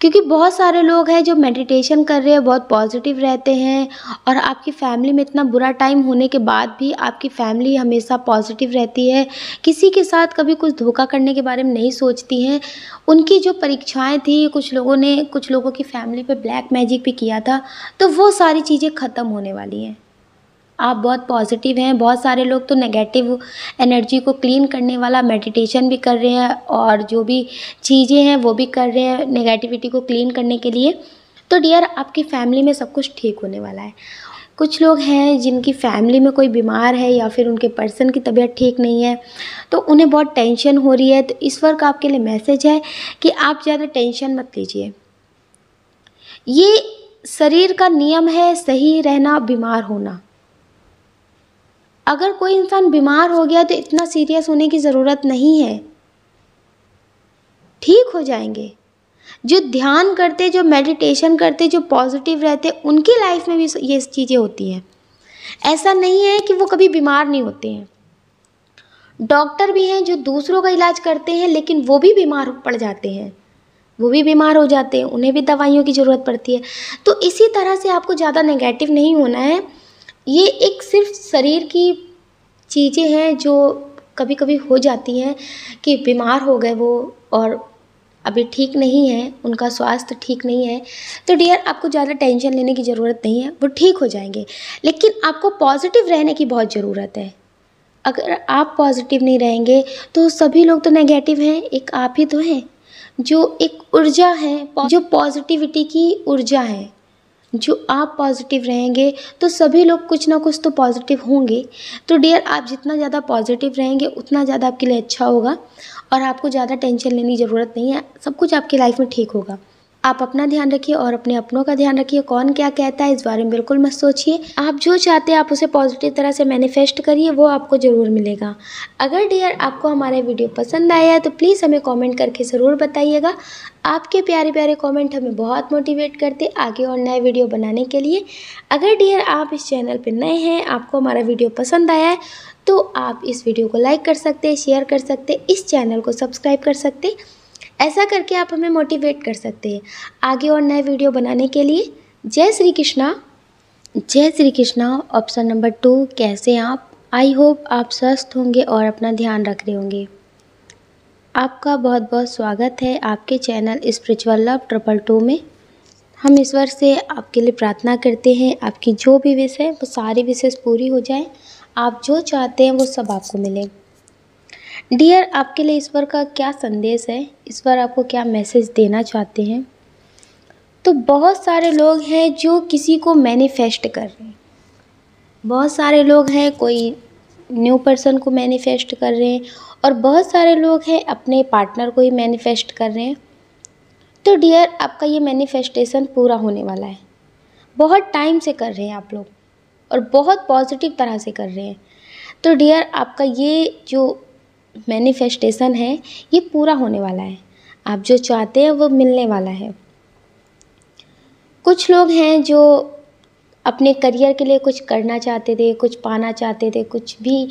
क्योंकि बहुत सारे लोग हैं जो मेडिटेशन कर रहे हैं बहुत पॉजिटिव रहते हैं और आपकी फैमिली में इतना बुरा टाइम होने के बाद भी आपकी फैमिली हमेशा पॉजिटिव रहती है किसी के साथ कभी कुछ धोखा करने के बारे में नहीं सोचती हैं उनकी जो परीक्षाएँ थी कुछ लोगों ने कुछ लोगों की फैमिली पर ब्लैक मैजिक भी किया था तो वो सारी चीज़ें ख़त्म होने वाली हैं आप बहुत पॉजिटिव हैं बहुत सारे लोग तो नेगेटिव एनर्जी को क्लीन करने वाला मेडिटेशन भी कर रहे हैं और जो भी चीज़ें हैं वो भी कर रहे हैं नेगेटिविटी को क्लीन करने के लिए तो डियर आपकी फैमिली में सब कुछ ठीक होने वाला है कुछ लोग हैं जिनकी फैमिली में कोई बीमार है या फिर उनके पर्सन की तबीयत ठीक नहीं है तो उन्हें बहुत टेंशन हो रही है तो इस वक्त आपके लिए मैसेज है कि आप ज़्यादा टेंशन मत लीजिए ये शरीर का नियम है सही रहना बीमार होना अगर कोई इंसान बीमार हो गया तो इतना सीरियस होने की ज़रूरत नहीं है ठीक हो जाएंगे जो ध्यान करते जो मेडिटेशन करते जो पॉजिटिव रहते उनकी लाइफ में भी ये चीज़ें होती हैं ऐसा नहीं है कि वो कभी बीमार नहीं होते हैं डॉक्टर भी हैं जो दूसरों का इलाज करते हैं लेकिन वो भी बीमार पड़ जाते हैं वो भी बीमार हो जाते हैं उन्हें भी दवाइयों की ज़रूरत पड़ती है तो इसी तरह से आपको ज़्यादा नेगेटिव नहीं होना है ये एक सिर्फ शरीर की चीज़ें हैं जो कभी कभी हो जाती हैं कि बीमार हो गए वो और अभी ठीक नहीं है उनका स्वास्थ्य ठीक नहीं है तो डियर आपको ज़्यादा टेंशन लेने की ज़रूरत नहीं है वो ठीक हो जाएंगे लेकिन आपको पॉजिटिव रहने की बहुत ज़रूरत है अगर आप पॉजिटिव नहीं रहेंगे तो सभी लोग तो नेगेटिव हैं एक आप ही तो हैं जो एक ऊर्जा है जो पॉजिटिविटी की ऊर्जा है जो आप पॉजिटिव रहेंगे तो सभी लोग कुछ ना कुछ तो पॉजिटिव होंगे तो डियर आप जितना ज़्यादा पॉजिटिव रहेंगे उतना ज़्यादा आपके लिए अच्छा होगा और आपको ज़्यादा टेंशन लेने की ज़रूरत नहीं है सब कुछ आपकी लाइफ में ठीक होगा आप अपना ध्यान रखिए और अपने अपनों का ध्यान रखिए कौन क्या कहता है इस बारे में बिल्कुल मत सोचिए आप जो चाहते हैं आप उसे पॉजिटिव तरह से मैनिफेस्ट करिए वो आपको ज़रूर मिलेगा अगर डियर आपको हमारा वीडियो पसंद आया है तो प्लीज़ हमें कमेंट करके ज़रूर बताइएगा आपके प्यारे प्यारे कॉमेंट हमें बहुत मोटिवेट करते आगे और नए वीडियो बनाने के लिए अगर डियर आप इस चैनल पर नए हैं आपको हमारा वीडियो पसंद आया है तो आप इस वीडियो को लाइक कर सकते शेयर कर सकते इस चैनल को सब्सक्राइब कर सकते ऐसा करके आप हमें मोटिवेट कर सकते हैं आगे और नए वीडियो बनाने के लिए जय श्री कृष्णा जय Shri Krishna option number two कैसे आप आई होप आप स्वस्थ होंगे और अपना ध्यान रख रहे होंगे आपका बहुत बहुत स्वागत है आपके channel spiritual love triple two में हम ईश्वर से आपके लिए प्रार्थना करते हैं आपकी जो भी विषय वो सारी विशेष पूरी हो जाए आप जो चाहते हैं वो सब आपको मिलें डियर आपके लिए ईश्वर का क्या संदेश है ईश्वर आपको क्या मैसेज देना चाहते हैं तो बहुत सारे लोग हैं जो किसी को मैनिफेस्ट कर रहे हैं बहुत सारे लोग हैं कोई न्यू पर्सन को मैनिफेस्ट कर रहे हैं और बहुत सारे लोग हैं अपने पार्टनर को ही मैनिफेस्ट कर रहे हैं तो डियर आपका ये मैनिफेस्टेशन पूरा होने वाला है बहुत टाइम से कर रहे हैं आप लोग और बहुत पॉजिटिव तरह से कर रहे हैं तो डियर आपका ये जो मैनिफेस्टेशन है ये पूरा होने वाला है आप जो चाहते हैं वो मिलने वाला है कुछ लोग हैं जो अपने करियर के लिए कुछ करना चाहते थे कुछ पाना चाहते थे कुछ भी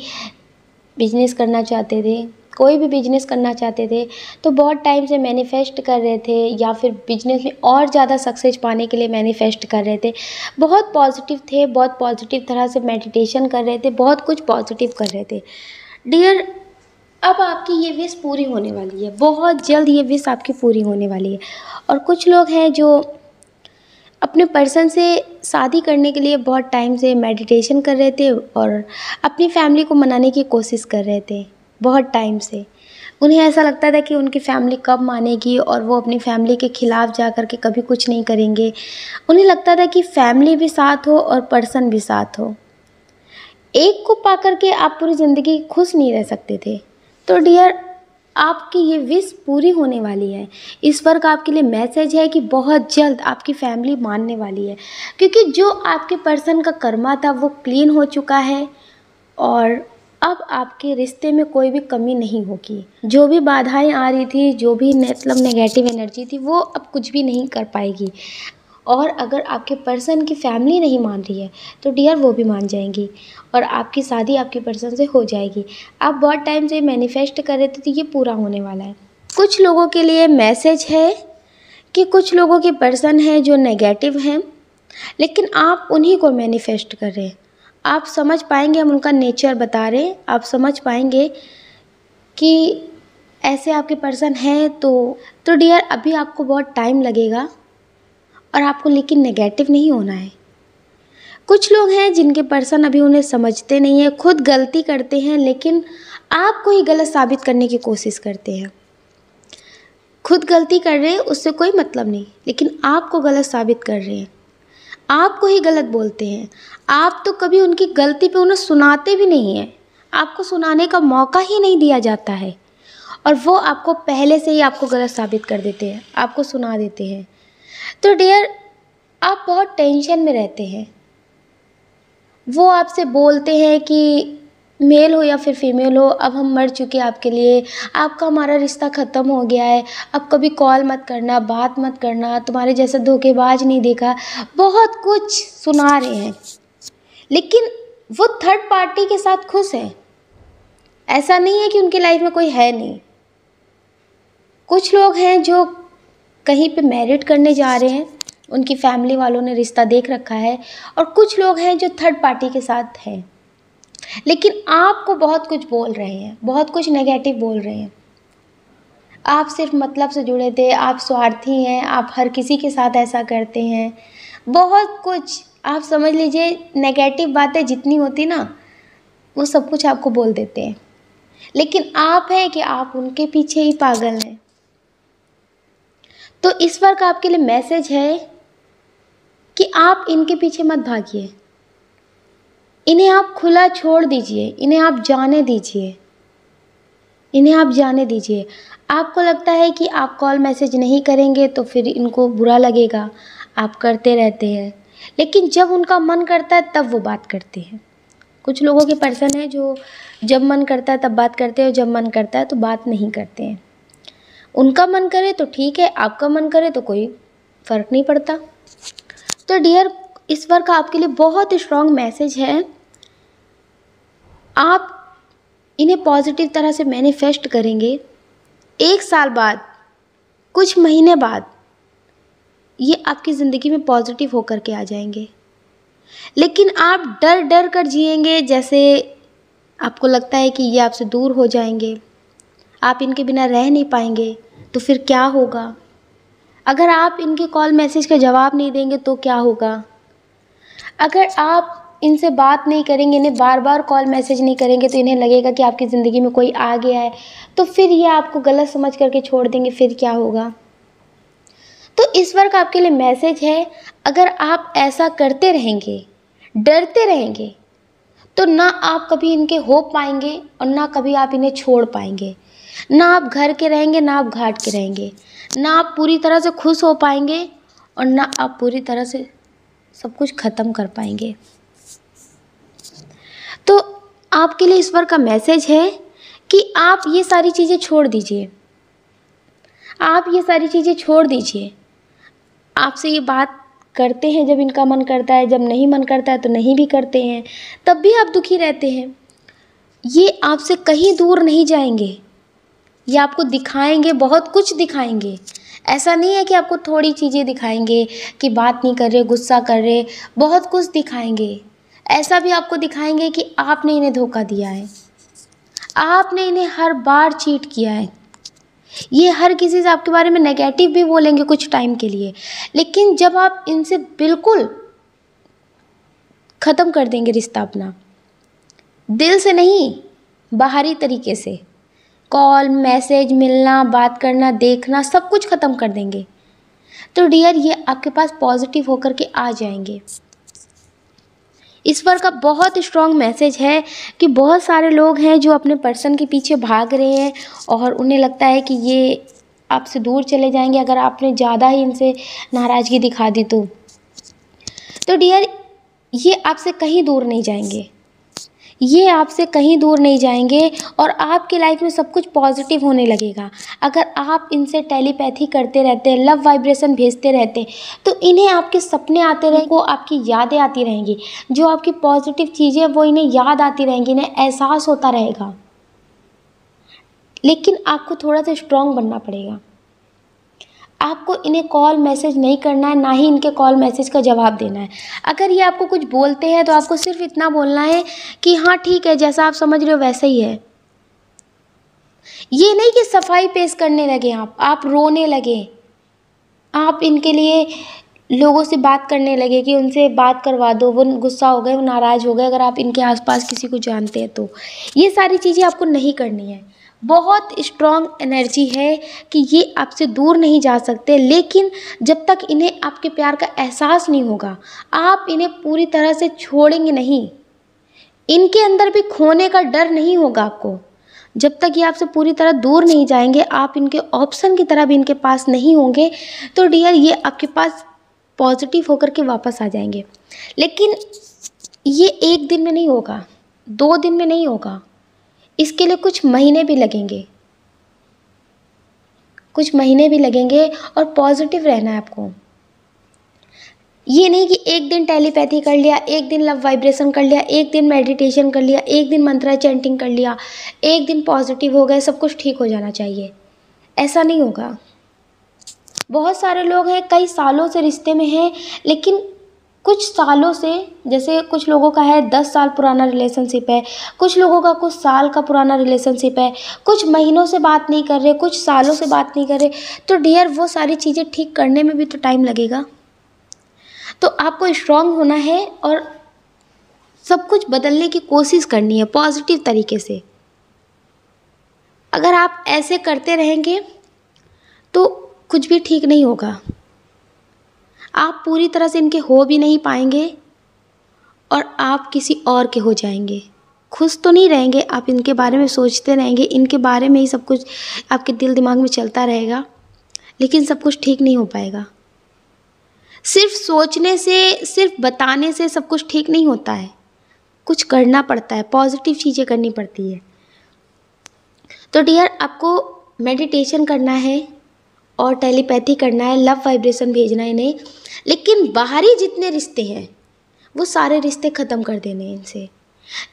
बिजनेस करना चाहते थे कोई भी बिजनेस करना चाहते थे तो बहुत टाइम से मैनिफेस्ट कर रहे थे या फिर बिजनेस में और ज़्यादा सक्सेस पाने के लिए मैनिफेस्ट कर रहे थे बहुत पॉजिटिव थे बहुत पॉजिटिव तरह से मेडिटेशन कर रहे थे बहुत कुछ पॉजिटिव कर रहे थे डियर अब आपकी ये विश पूरी होने वाली है बहुत जल्द ये विश आपकी पूरी होने वाली है और कुछ लोग हैं जो अपने पर्सन से शादी करने के लिए बहुत टाइम से मेडिटेशन कर रहे थे और अपनी फैमिली को मनाने की कोशिश कर रहे थे बहुत टाइम से उन्हें ऐसा लगता था कि उनकी फैमिली कब मानेगी और वो अपनी फैमिली के ख़िलाफ़ जा कर के कभी कुछ नहीं करेंगे उन्हें लगता था कि फैमिली भी साथ हो और पर्सन भी साथ हो एक को पा करके आप पूरी ज़िंदगी खुश नहीं रह सकते थे तो डियर आपकी ये विश पूरी होने वाली है इस का आपके लिए मैसेज है कि बहुत जल्द आपकी फैमिली मानने वाली है क्योंकि जो आपके पर्सन का कर्मा था वो क्लीन हो चुका है और अब आपके रिश्ते में कोई भी कमी नहीं होगी जो भी बाधाएं आ रही थी जो भी मतलब नेगेटिव एनर्जी थी वो अब कुछ भी नहीं कर पाएगी और अगर आपके पर्सन की फैमिली नहीं मान रही है तो डियर वो भी मान जाएंगी और आपकी शादी आपके पर्सन से हो जाएगी आप बहुत टाइम से मैनिफेस्ट कर रहे थे तो ये पूरा होने वाला है कुछ लोगों के लिए मैसेज है कि कुछ लोगों के पर्सन हैं जो नेगेटिव हैं लेकिन आप उन्हीं को मैनिफेस्ट कर रहे हैं आप समझ पाएंगे हम उनका नेचर बता रहे हैं आप समझ पाएंगे कि ऐसे आपके पर्सन हैं तो तो डियर अभी आपको बहुत टाइम लगेगा और आपको लेकिन नेगेटिव नहीं होना है कुछ लोग हैं जिनके पर्सन अभी उन्हें समझते नहीं है खुद गलती करते हैं लेकिन आपको ही गलत साबित करने की कोशिश करते हैं खुद गलती कर रहे हैं उससे कोई मतलब नहीं लेकिन आपको गलत साबित कर रहे हैं आपको ही गलत बोलते हैं आप तो कभी उनकी गलती पे उन्हें सुनाते भी नहीं हैं आपको सुनाने का मौका ही नहीं दिया जाता है और वो आपको पहले से ही आपको गलत साबित कर देते हैं आपको सुना देते हैं तो डियर आप बहुत टेंशन में रहते हैं वो आपसे बोलते हैं कि मेल हो या फिर फीमेल हो अब हम मर चुके हैं आपके लिए आपका हमारा रिश्ता ख़त्म हो गया है अब कभी कॉल मत करना बात मत करना तुम्हारे जैसा धोखेबाज नहीं देखा बहुत कुछ सुना रहे हैं लेकिन वो थर्ड पार्टी के साथ खुश हैं ऐसा नहीं है कि उनकी लाइफ में कोई है नहीं कुछ लोग हैं जो कहीं पे मैरिड करने जा रहे हैं उनकी फैमिली वालों ने रिश्ता देख रखा है और कुछ लोग हैं जो थर्ड पार्टी के साथ हैं लेकिन आपको बहुत कुछ बोल रहे हैं बहुत कुछ नेगेटिव बोल रहे हैं आप सिर्फ मतलब से जुड़े थे आप स्वार्थी हैं आप हर किसी के साथ ऐसा करते हैं बहुत कुछ आप समझ लीजिए नेगेटिव बातें जितनी होती ना वो सब कुछ आपको बोल देते हैं लेकिन आप हैं कि आप उनके पीछे ही पागल हैं तो इस बार का आपके लिए मैसेज है कि आप इनके पीछे मत भागिए इन्हें आप खुला छोड़ दीजिए इन्हें आप जाने दीजिए इन्हें आप जाने दीजिए आपको लगता है कि आप कॉल मैसेज नहीं करेंगे तो फिर इनको बुरा लगेगा आप करते रहते हैं लेकिन जब उनका मन करता है तब वो बात करते हैं कुछ लोगों के पर्सन हैं जो जब मन करता है तब बात करते हैं और जब मन करता है तो बात नहीं करते हैं उनका मन करे तो ठीक है आपका मन करे तो कोई फ़र्क नहीं पड़ता तो डियर इस वर्ग का आपके लिए बहुत स्ट्रॉन्ग मैसेज है आप इन्हें पॉजिटिव तरह से मैनिफेस्ट करेंगे एक साल बाद कुछ महीने बाद ये आपकी ज़िंदगी में पॉजिटिव होकर के आ जाएंगे लेकिन आप डर डर कर जिएंगे जैसे आपको लगता है कि ये आपसे दूर हो जाएंगे आप इनके बिना रह नहीं पाएंगे तो फिर क्या होगा अगर आप इनके कॉल मैसेज का जवाब नहीं देंगे तो क्या होगा अगर आप इनसे बात नहीं करेंगे इन्हें बार बार कॉल मैसेज नहीं करेंगे तो इन्हें लगेगा कि आपकी ज़िंदगी में कोई आ गया है तो फिर ये आपको गलत समझ करके छोड़ देंगे फिर क्या होगा तो इस का आपके लिए मैसेज है अगर आप ऐसा करते रहेंगे डरते रहेंगे तो ना आप कभी इनके हो पाएंगे और ना कभी आप इन्हें छोड़ पाएंगे ना आप घर के रहेंगे ना आप घाट के रहेंगे ना आप पूरी तरह से खुश हो पाएंगे और ना आप पूरी तरह से सब कुछ ख़त्म कर पाएंगे तो आपके लिए ईश्वर का मैसेज है कि आप ये सारी चीज़ें छोड़ दीजिए आप ये सारी चीज़ें छोड़ दीजिए आपसे ये बात करते हैं जब इनका मन करता है जब नहीं मन करता है तो नहीं भी करते हैं तब भी आप दुखी रहते हैं ये आपसे कहीं दूर नहीं जाएंगे ये आपको दिखाएंगे बहुत कुछ दिखाएंगे ऐसा नहीं है कि आपको थोड़ी चीज़ें दिखाएंगे कि बात नहीं कर रहे गुस्सा कर रहे बहुत कुछ दिखाएंगे ऐसा भी आपको दिखाएंगे कि आपने इन्हें धोखा दिया है आपने इन्हें हर बार चीट किया है ये हर किसी से आपके बारे में नेगेटिव भी बोलेंगे कुछ टाइम के लिए लेकिन जब आप इनसे बिल्कुल ख़त्म कर देंगे रिश्ता अपना दिल से नहीं बाहरी तरीके से कॉल मैसेज मिलना बात करना देखना सब कुछ ख़त्म कर देंगे तो डियर ये आपके पास पॉजिटिव होकर के आ जाएंगे ईश्वर का बहुत स्ट्रॉन्ग मैसेज है कि बहुत सारे लोग हैं जो अपने पर्सन के पीछे भाग रहे हैं और उन्हें लगता है कि ये आपसे दूर चले जाएंगे अगर आपने ज़्यादा ही इनसे नाराज़गी दिखा दी तो।, तो डियर ये आपसे कहीं दूर नहीं जाएंगे ये आपसे कहीं दूर नहीं जाएंगे और आपकी लाइफ में सब कुछ पॉजिटिव होने लगेगा अगर आप इनसे टेलीपैथी करते रहते हैं लव वाइब्रेशन भेजते रहते तो इन्हें आपके सपने आते रहेंगे वो आपकी यादें आती रहेंगी जो आपकी पॉजिटिव चीज़ें वो इन्हें याद आती रहेंगी इन्हें एहसास होता रहेगा लेकिन आपको थोड़ा सा स्ट्रॉन्ग बनना पड़ेगा आपको इन्हें कॉल मैसेज नहीं करना है ना ही इनके कॉल मैसेज का जवाब देना है अगर ये आपको कुछ बोलते हैं तो आपको सिर्फ इतना बोलना है कि हाँ ठीक है जैसा आप समझ रहे हो वैसा ही है ये नहीं कि सफाई पेश करने लगे आप आप रोने लगे आप इनके लिए लोगों से बात करने लगे कि उनसे बात करवा दो वो गुस्सा हो गए वो नाराज़ हो गए अगर आप इनके आसपास किसी को जानते हैं तो ये सारी चीज़ें आपको नहीं करनी है बहुत स्ट्रॉन्ग एनर्जी है कि ये आपसे दूर नहीं जा सकते लेकिन जब तक इन्हें आपके प्यार का एहसास नहीं होगा आप इन्हें पूरी तरह से छोड़ेंगे नहीं इनके अंदर भी खोने का डर नहीं होगा आपको जब तक ये आपसे पूरी तरह दूर नहीं जाएंगे आप इनके ऑप्शन की तरह भी इनके पास नहीं होंगे तो डियर ये आपके पास पॉजिटिव होकर के वापस आ जाएंगे लेकिन ये एक दिन में नहीं होगा दो दिन में नहीं होगा इसके लिए कुछ महीने भी लगेंगे कुछ महीने भी लगेंगे और पॉजिटिव रहना है आपको ये नहीं कि एक दिन टेलीपैथी कर लिया एक दिन लव वाइब्रेशन कर लिया एक दिन मेडिटेशन कर लिया एक दिन मंत्रा चैंटिंग कर लिया एक दिन पॉजिटिव हो गए सब कुछ ठीक हो जाना चाहिए ऐसा नहीं होगा बहुत सारे लोग हैं कई सालों से रिश्ते में हैं लेकिन कुछ सालों से जैसे कुछ लोगों का है दस साल पुराना रिलेशनशिप है कुछ लोगों का कुछ साल का पुराना रिलेशनशिप है कुछ महीनों से बात नहीं कर रहे कुछ सालों से बात नहीं कर रहे तो डियर वो सारी चीज़ें ठीक करने में भी तो टाइम लगेगा तो आपको स्ट्रांग होना है और सब कुछ बदलने की कोशिश करनी है पॉजिटिव तरीके से अगर आप ऐसे करते रहेंगे तो कुछ भी ठीक नहीं होगा आप पूरी तरह से इनके हो भी नहीं पाएंगे और आप किसी और के हो जाएंगे खुश तो नहीं रहेंगे आप इनके बारे में सोचते रहेंगे इनके बारे में ही सब कुछ आपके दिल दिमाग में चलता रहेगा लेकिन सब कुछ ठीक नहीं हो पाएगा सिर्फ सोचने से सिर्फ बताने से सब कुछ ठीक नहीं होता है कुछ करना पड़ता है पॉजिटिव चीज़ें करनी पड़ती है तो डियर आपको मेडिटेशन करना है और टेलीपैथी करना है लव वाइब्रेशन भेजना है इन्हें लेकिन बाहरी जितने रिश्ते हैं वो सारे रिश्ते ख़त्म कर देने हैं इनसे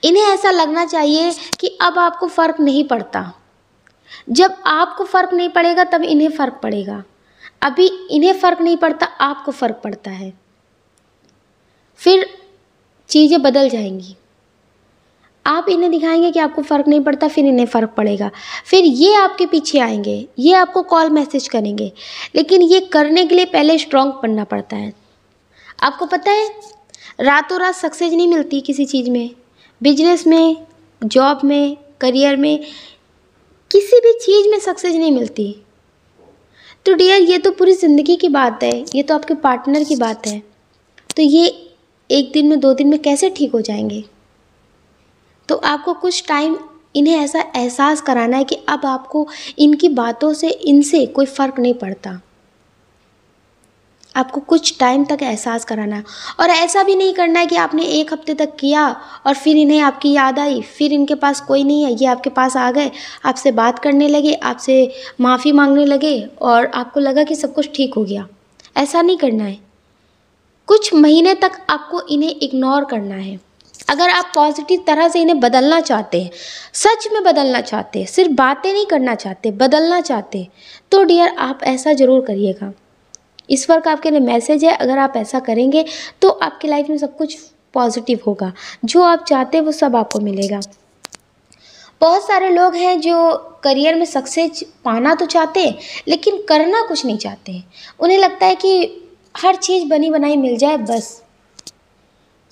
इन्हें ऐसा लगना चाहिए कि अब आपको फ़र्क नहीं पड़ता जब आपको फ़र्क नहीं पड़ेगा तब इन्हें फ़र्क पड़ेगा अभी इन्हें फ़र्क नहीं पड़ता आपको फ़र्क पड़ता है फिर चीज़ें बदल जाएंगी आप इन्हें दिखाएंगे कि आपको फ़र्क नहीं पड़ता फिर इन्हें फ़र्क पड़ेगा फिर ये आपके पीछे आएंगे ये आपको कॉल मैसेज करेंगे लेकिन ये करने के लिए पहले स्ट्रॉन्ग बनना पड़ता है आपको पता है रातों रात सक्सेस नहीं मिलती किसी चीज़ में बिजनेस में जॉब में करियर में किसी भी चीज़ में सक्सेस नहीं मिलती तो डियर ये तो पूरी ज़िंदगी की बात है ये तो आपके पार्टनर की बात है तो ये एक दिन में दो दिन में कैसे ठीक हो जाएंगे तो आपको कुछ टाइम इन्हें ऐसा एहसास कराना है कि अब आपको इनकी बातों से इनसे कोई फ़र्क नहीं पड़ता आपको कुछ टाइम तक एहसास कराना है और ऐसा भी नहीं करना है कि आपने एक हफ्ते तक किया और फिर इन्हें आपकी याद आई फिर इनके पास कोई नहीं है ये आपके पास आ गए आपसे बात करने लगे आपसे माफ़ी मांगने लगे और आपको लगा कि सब कुछ ठीक हो गया ऐसा नहीं करना है कुछ महीने तक आपको इन्हें इग्नोर करना है अगर आप पॉजिटिव तरह से इन्हें बदलना चाहते हैं सच में बदलना चाहते हैं सिर्फ बातें नहीं करना चाहते बदलना चाहते तो डियर आप ऐसा ज़रूर करिएगा इस वर्क आपके लिए मैसेज है अगर आप ऐसा करेंगे तो आपकी लाइफ में सब कुछ पॉजिटिव होगा जो आप चाहते हैं वो सब आपको मिलेगा बहुत सारे लोग हैं जो करियर में सक्सेस पाना तो चाहते हैं लेकिन करना कुछ नहीं चाहते उन्हें लगता है कि हर चीज़ बनी बनाई मिल जाए बस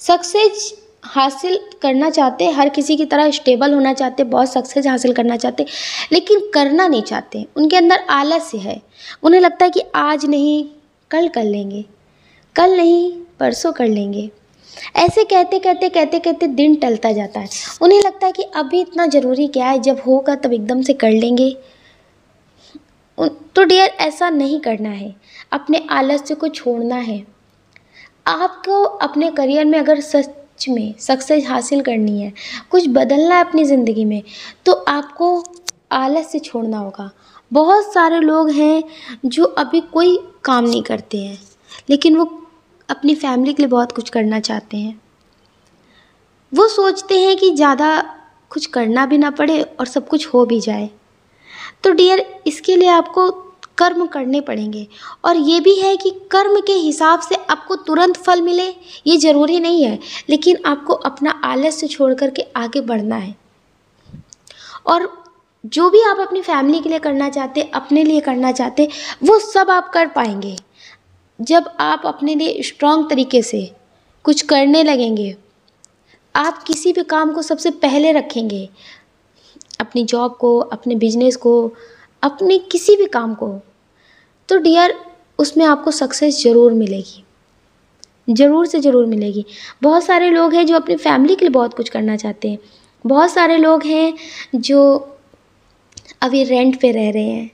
सक्सेस हासिल करना चाहते हर किसी की तरह स्टेबल होना चाहते बहुत सक्सेस हासिल करना चाहते लेकिन करना नहीं चाहते उनके अंदर आलस्य है उन्हें लगता है कि आज नहीं कल कर लेंगे कल नहीं परसों कर लेंगे ऐसे कहते कहते कहते कहते दिन टलता जाता है उन्हें लगता है कि अभी इतना ज़रूरी क्या है जब होगा तब एकदम से कर लेंगे तो डियर ऐसा नहीं करना है अपने आलस्य को छोड़ना है आपको अपने करियर में अगर सच सच में सक्सेस हासिल करनी है कुछ बदलना है अपनी ज़िंदगी में तो आपको आलस से छोड़ना होगा बहुत सारे लोग हैं जो अभी कोई काम नहीं करते हैं लेकिन वो अपनी फैमिली के लिए बहुत कुछ करना चाहते हैं वो सोचते हैं कि ज़्यादा कुछ करना भी ना पड़े और सब कुछ हो भी जाए तो डियर इसके लिए आपको कर्म करने पड़ेंगे और ये भी है कि कर्म के हिसाब से आपको तुरंत फल मिले ये ज़रूरी नहीं है लेकिन आपको अपना आलस्य छोड़ करके आगे बढ़ना है और जो भी आप अपनी फैमिली के लिए करना चाहते अपने लिए करना चाहते वो सब आप कर पाएंगे जब आप अपने लिए स्ट्रांग तरीके से कुछ करने लगेंगे आप किसी भी काम को सबसे पहले रखेंगे अपनी जॉब को अपने बिजनेस को अपने किसी भी काम को तो डियर उसमें आपको सक्सेस ज़रूर मिलेगी ज़रूर से ज़रूर मिलेगी बहुत सारे लोग हैं जो अपनी फैमिली के लिए बहुत कुछ करना चाहते हैं बहुत सारे लोग हैं जो अभी रेंट पे रह रहे हैं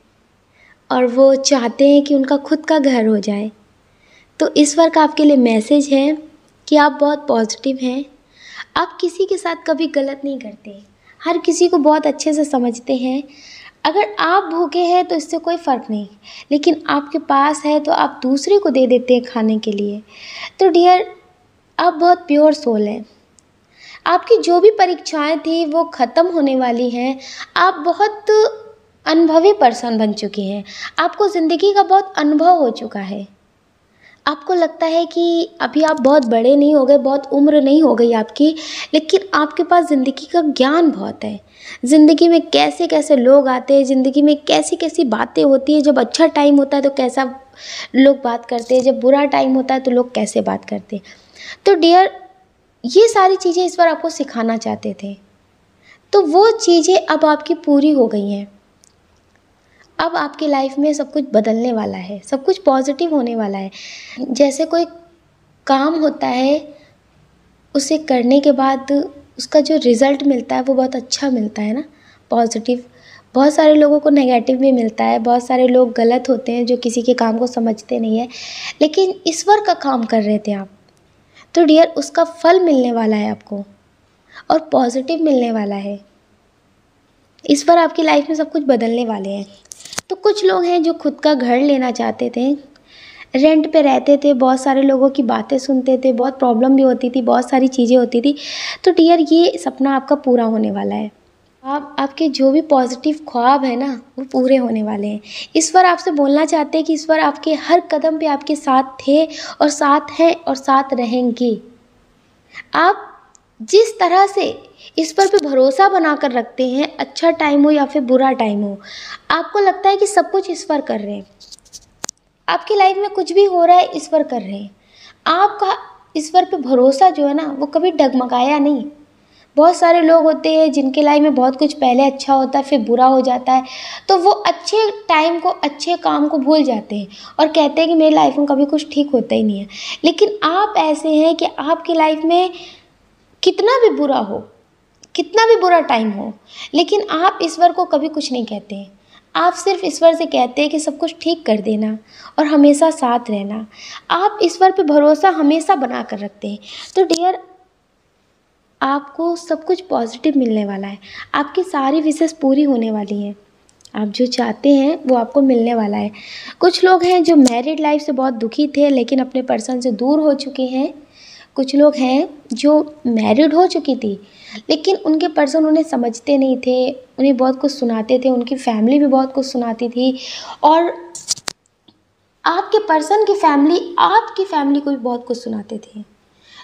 और वो चाहते हैं कि उनका खुद का घर हो जाए तो इस वक्त आपके लिए मैसेज है कि आप बहुत पॉजिटिव हैं आप किसी के साथ कभी गलत नहीं करते हर किसी को बहुत अच्छे से समझते हैं अगर आप भूखे हैं तो इससे कोई फ़र्क नहीं लेकिन आपके पास है तो आप दूसरे को दे देते हैं खाने के लिए तो डियर आप बहुत प्योर सोल हैं आपकी जो भी परीक्षाएं थी वो ख़त्म होने वाली हैं आप बहुत अनुभवी पर्सन बन चुके हैं आपको ज़िंदगी का बहुत अनुभव हो चुका है आपको लगता है कि अभी आप बहुत बड़े नहीं हो गए बहुत उम्र नहीं हो गई आपकी लेकिन आपके पास ज़िंदगी का ज्ञान बहुत है ज़िंदगी में कैसे कैसे लोग आते हैं ज़िंदगी में कैसी कैसी बातें होती है जब अच्छा टाइम होता है तो कैसा लोग बात करते हैं जब बुरा टाइम होता है तो लोग कैसे बात करते हैं तो डियर ये सारी चीज़ें इस बार आपको सिखाना चाहते थे तो वो चीज़ें अब आपकी पूरी हो गई हैं अब आपकी लाइफ में सब कुछ बदलने वाला है सब कुछ पॉजिटिव होने वाला है जैसे कोई काम होता है उसे करने के बाद उसका जो रिज़ल्ट मिलता है वो बहुत अच्छा मिलता है ना पॉजिटिव बहुत सारे लोगों को नेगेटिव भी मिलता है बहुत सारे लोग गलत होते हैं जो किसी के काम को समझते नहीं है लेकिन ईश्वर का काम कर रहे थे आप तो डियर उसका फल मिलने वाला है आपको और पॉजिटिव मिलने वाला है इस पर आपकी लाइफ में सब कुछ बदलने वाले हैं तो कुछ लोग हैं जो खुद का घर लेना चाहते थे रेंट पे रहते थे बहुत सारे लोगों की बातें सुनते थे बहुत प्रॉब्लम भी होती थी बहुत सारी चीज़ें होती थी तो डियर ये सपना आपका पूरा होने वाला है आप आपके जो भी पॉजिटिव ख्वाब है ना वो पूरे होने वाले हैं इस बार आपसे बोलना चाहते हैं कि इस बार आपके हर कदम पे आपके साथ थे और साथ हैं और साथ रहेंगे आप जिस तरह से इस पर भी भरोसा बना कर रखते हैं अच्छा टाइम हो या फिर बुरा टाइम हो आपको लगता है कि सब कुछ इस पर कर रहे हैं आपकी लाइफ में कुछ भी हो रहा है इस पर कर रहे हैं आपका इस पर पे भरोसा जो है ना वो कभी डगमगाया नहीं बहुत सारे लोग होते हैं जिनके लाइफ में बहुत कुछ पहले अच्छा होता है फिर बुरा हो जाता है तो वो अच्छे टाइम को अच्छे काम को भूल जाते हैं और कहते हैं कि मेरी लाइफ में कभी कुछ ठीक होता ही नहीं है लेकिन आप ऐसे हैं कि आपकी लाइफ में कितना भी बुरा हो कितना भी बुरा टाइम हो लेकिन आप ईश्वर को कभी कुछ नहीं कहते आप सिर्फ ईश्वर से कहते हैं कि सब कुछ ठीक कर देना और हमेशा साथ रहना आप ईश्वर पे भरोसा हमेशा बना कर रखते हैं तो डियर आपको सब कुछ पॉजिटिव मिलने वाला है आपकी सारी विशेष पूरी होने वाली है आप जो चाहते हैं वो आपको मिलने वाला है कुछ लोग हैं जो मैरिड लाइफ से बहुत दुखी थे लेकिन अपने पर्सन से दूर हो चुके हैं कुछ लोग हैं जो मैरिड हो चुकी थी लेकिन उनके पर्सन उन्हें समझते नहीं थे उन्हें बहुत कुछ सुनाते थे उनकी फैमिली भी बहुत कुछ सुनाती थी और आपके पर्सन की फैमिली आपकी फैमिली को भी बहुत कुछ सुनाते थे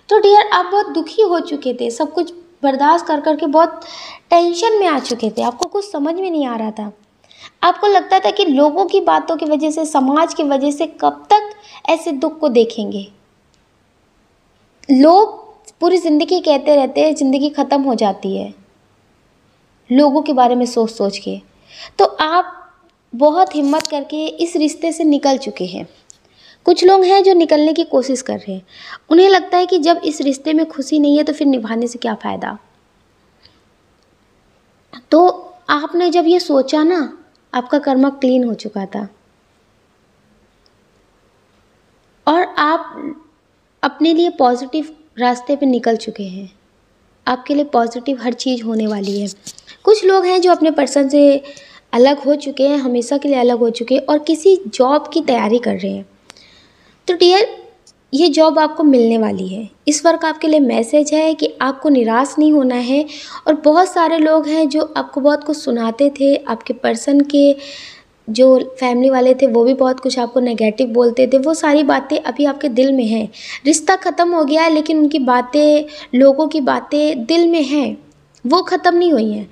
तो डियर आप बहुत दुखी हो चुके थे सब कुछ बर्दाश्त कर करके बहुत टेंशन में आ चुके थे आपको कुछ समझ में नहीं आ रहा था आपको लगता था कि लोगों की बातों की वजह से समाज की वजह से कब तक ऐसे दुख को देखेंगे लोग पूरी ज़िंदगी कहते रहते हैं ज़िंदगी ख़त्म हो जाती है लोगों के बारे में सोच सोच के तो आप बहुत हिम्मत करके इस रिश्ते से निकल चुके हैं कुछ लोग हैं जो निकलने की कोशिश कर रहे हैं उन्हें लगता है कि जब इस रिश्ते में खुशी नहीं है तो फिर निभाने से क्या फ़ायदा तो आपने जब ये सोचा ना आपका कर्मा क्लीन हो चुका था और आप अपने लिए पॉजिटिव रास्ते पे निकल चुके हैं आपके लिए पॉजिटिव हर चीज़ होने वाली है कुछ लोग हैं जो अपने पर्सन से अलग हो चुके हैं हमेशा के लिए अलग हो चुके हैं और किसी जॉब की तैयारी कर रहे हैं तो डियर ये जॉब आपको मिलने वाली है इस वर्क आपके लिए मैसेज है कि आपको निराश नहीं होना है और बहुत सारे लोग हैं जो आपको बहुत कुछ सुनाते थे आपके पर्सन के जो फैमिली वाले थे वो भी बहुत कुछ आपको नेगेटिव बोलते थे वो सारी बातें अभी आपके दिल में हैं रिश्ता ख़त्म हो गया है लेकिन उनकी बातें लोगों की बातें दिल में हैं वो ख़त्म नहीं हुई हैं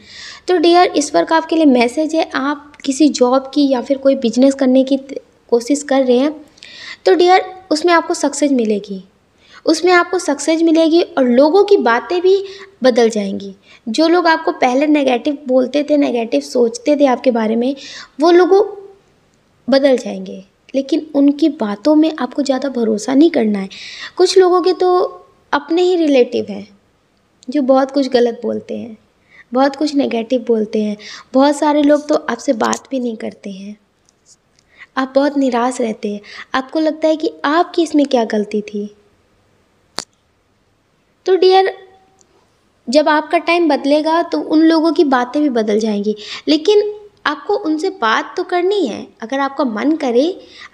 तो डियर इस वर्क आपके लिए मैसेज है आप किसी जॉब की या फिर कोई बिजनेस करने की कोशिश कर रहे हैं तो डियर उसमें आपको सक्सेस मिलेगी उसमें आपको सक्सेस मिलेगी और लोगों की बातें भी बदल जाएंगी जो लोग आपको पहले नेगेटिव बोलते थे नेगेटिव सोचते थे आपके बारे में वो लोग बदल जाएंगे लेकिन उनकी बातों में आपको ज़्यादा भरोसा नहीं करना है कुछ लोगों के तो अपने ही रिलेटिव हैं जो बहुत कुछ गलत बोलते हैं बहुत कुछ नेगेटिव बोलते हैं बहुत सारे लोग तो आपसे बात भी नहीं करते हैं आप बहुत निराश रहते हैं आपको लगता है कि आपकी इसमें क्या गलती थी तो डियर जब आपका टाइम बदलेगा तो उन लोगों की बातें भी बदल जाएंगी लेकिन आपको उनसे बात तो करनी है अगर आपका मन करे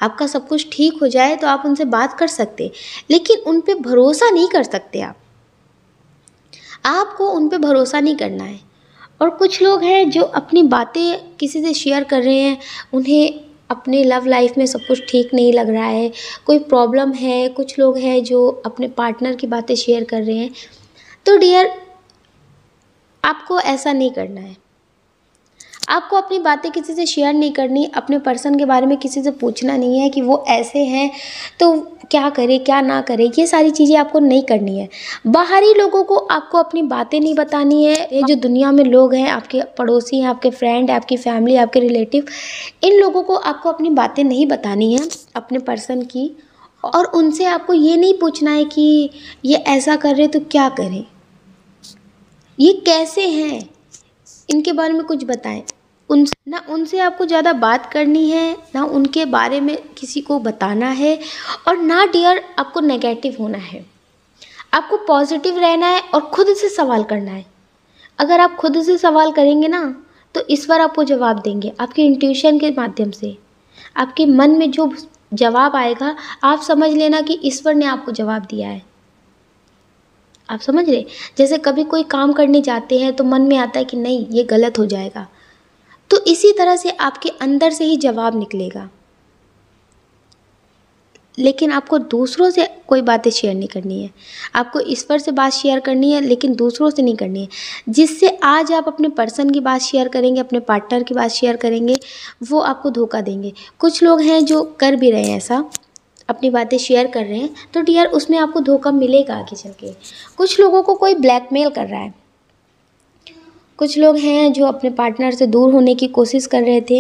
आपका सब कुछ ठीक हो जाए तो आप उनसे बात कर सकते लेकिन उन पर भरोसा नहीं कर सकते आप आपको उन पर भरोसा नहीं करना है और कुछ लोग हैं जो अपनी बातें किसी से शेयर कर रहे हैं उन्हें अपने लव लाइफ में सब कुछ ठीक नहीं लग रहा है कोई प्रॉब्लम है कुछ लोग हैं जो अपने पार्टनर की बातें शेयर कर रहे हैं तो डियर आपको ऐसा नहीं करना है आपको अपनी बातें किसी से शेयर नहीं करनी अपने पर्सन के बारे में किसी से पूछना नहीं है कि वो ऐसे हैं तो क्या करे क्या ना करे ये सारी चीज़ें आपको नहीं करनी है बाहरी लोगों को आपको अपनी बातें नहीं बतानी है ये जो दुनिया में लोग हैं आपके पड़ोसी हैं आपके फ्रेंड आपकी फैमिली आपके रिलेटिव इन लोगों को आपको अपनी बातें नहीं बतानी है अपने पर्सन की और उनसे आपको ये नहीं पूछना है कि ये ऐसा कर रहे तो क्या करें ये कैसे हैं इनके बारे में कुछ बताएं उन ना उनसे आपको ज़्यादा बात करनी है ना उनके बारे में किसी को बताना है और ना डियर आपको नेगेटिव होना है आपको पॉजिटिव रहना है और ख़ुद से सवाल करना है अगर आप खुद से सवाल करेंगे ना तो इस बार आपको जवाब देंगे आपके इंट्यूशन के माध्यम से आपके मन में जो जवाब आएगा आप समझ लेना कि ईश्वर ने आपको जवाब दिया है आप समझ रहे जैसे कभी कोई काम करने जाते हैं तो मन में आता है कि नहीं ये गलत हो जाएगा तो इसी तरह से आपके अंदर से ही जवाब निकलेगा लेकिन आपको दूसरों से कोई बातें शेयर नहीं करनी है आपको ईश्वर से बात शेयर करनी है लेकिन दूसरों से नहीं करनी है जिससे आज आप अपने पर्सन की बात शेयर करेंगे अपने पार्टनर की बात शेयर करेंगे वो आपको धोखा देंगे कुछ लोग हैं जो कर भी रहे हैं ऐसा अपनी बातें शेयर कर रहे हैं तो डियर उसमें आपको धोखा मिलेगा आगे चल के कुछ लोगों को कोई ब्लैकमेल कर रहा है कुछ लोग हैं जो अपने पार्टनर से दूर होने की कोशिश कर रहे थे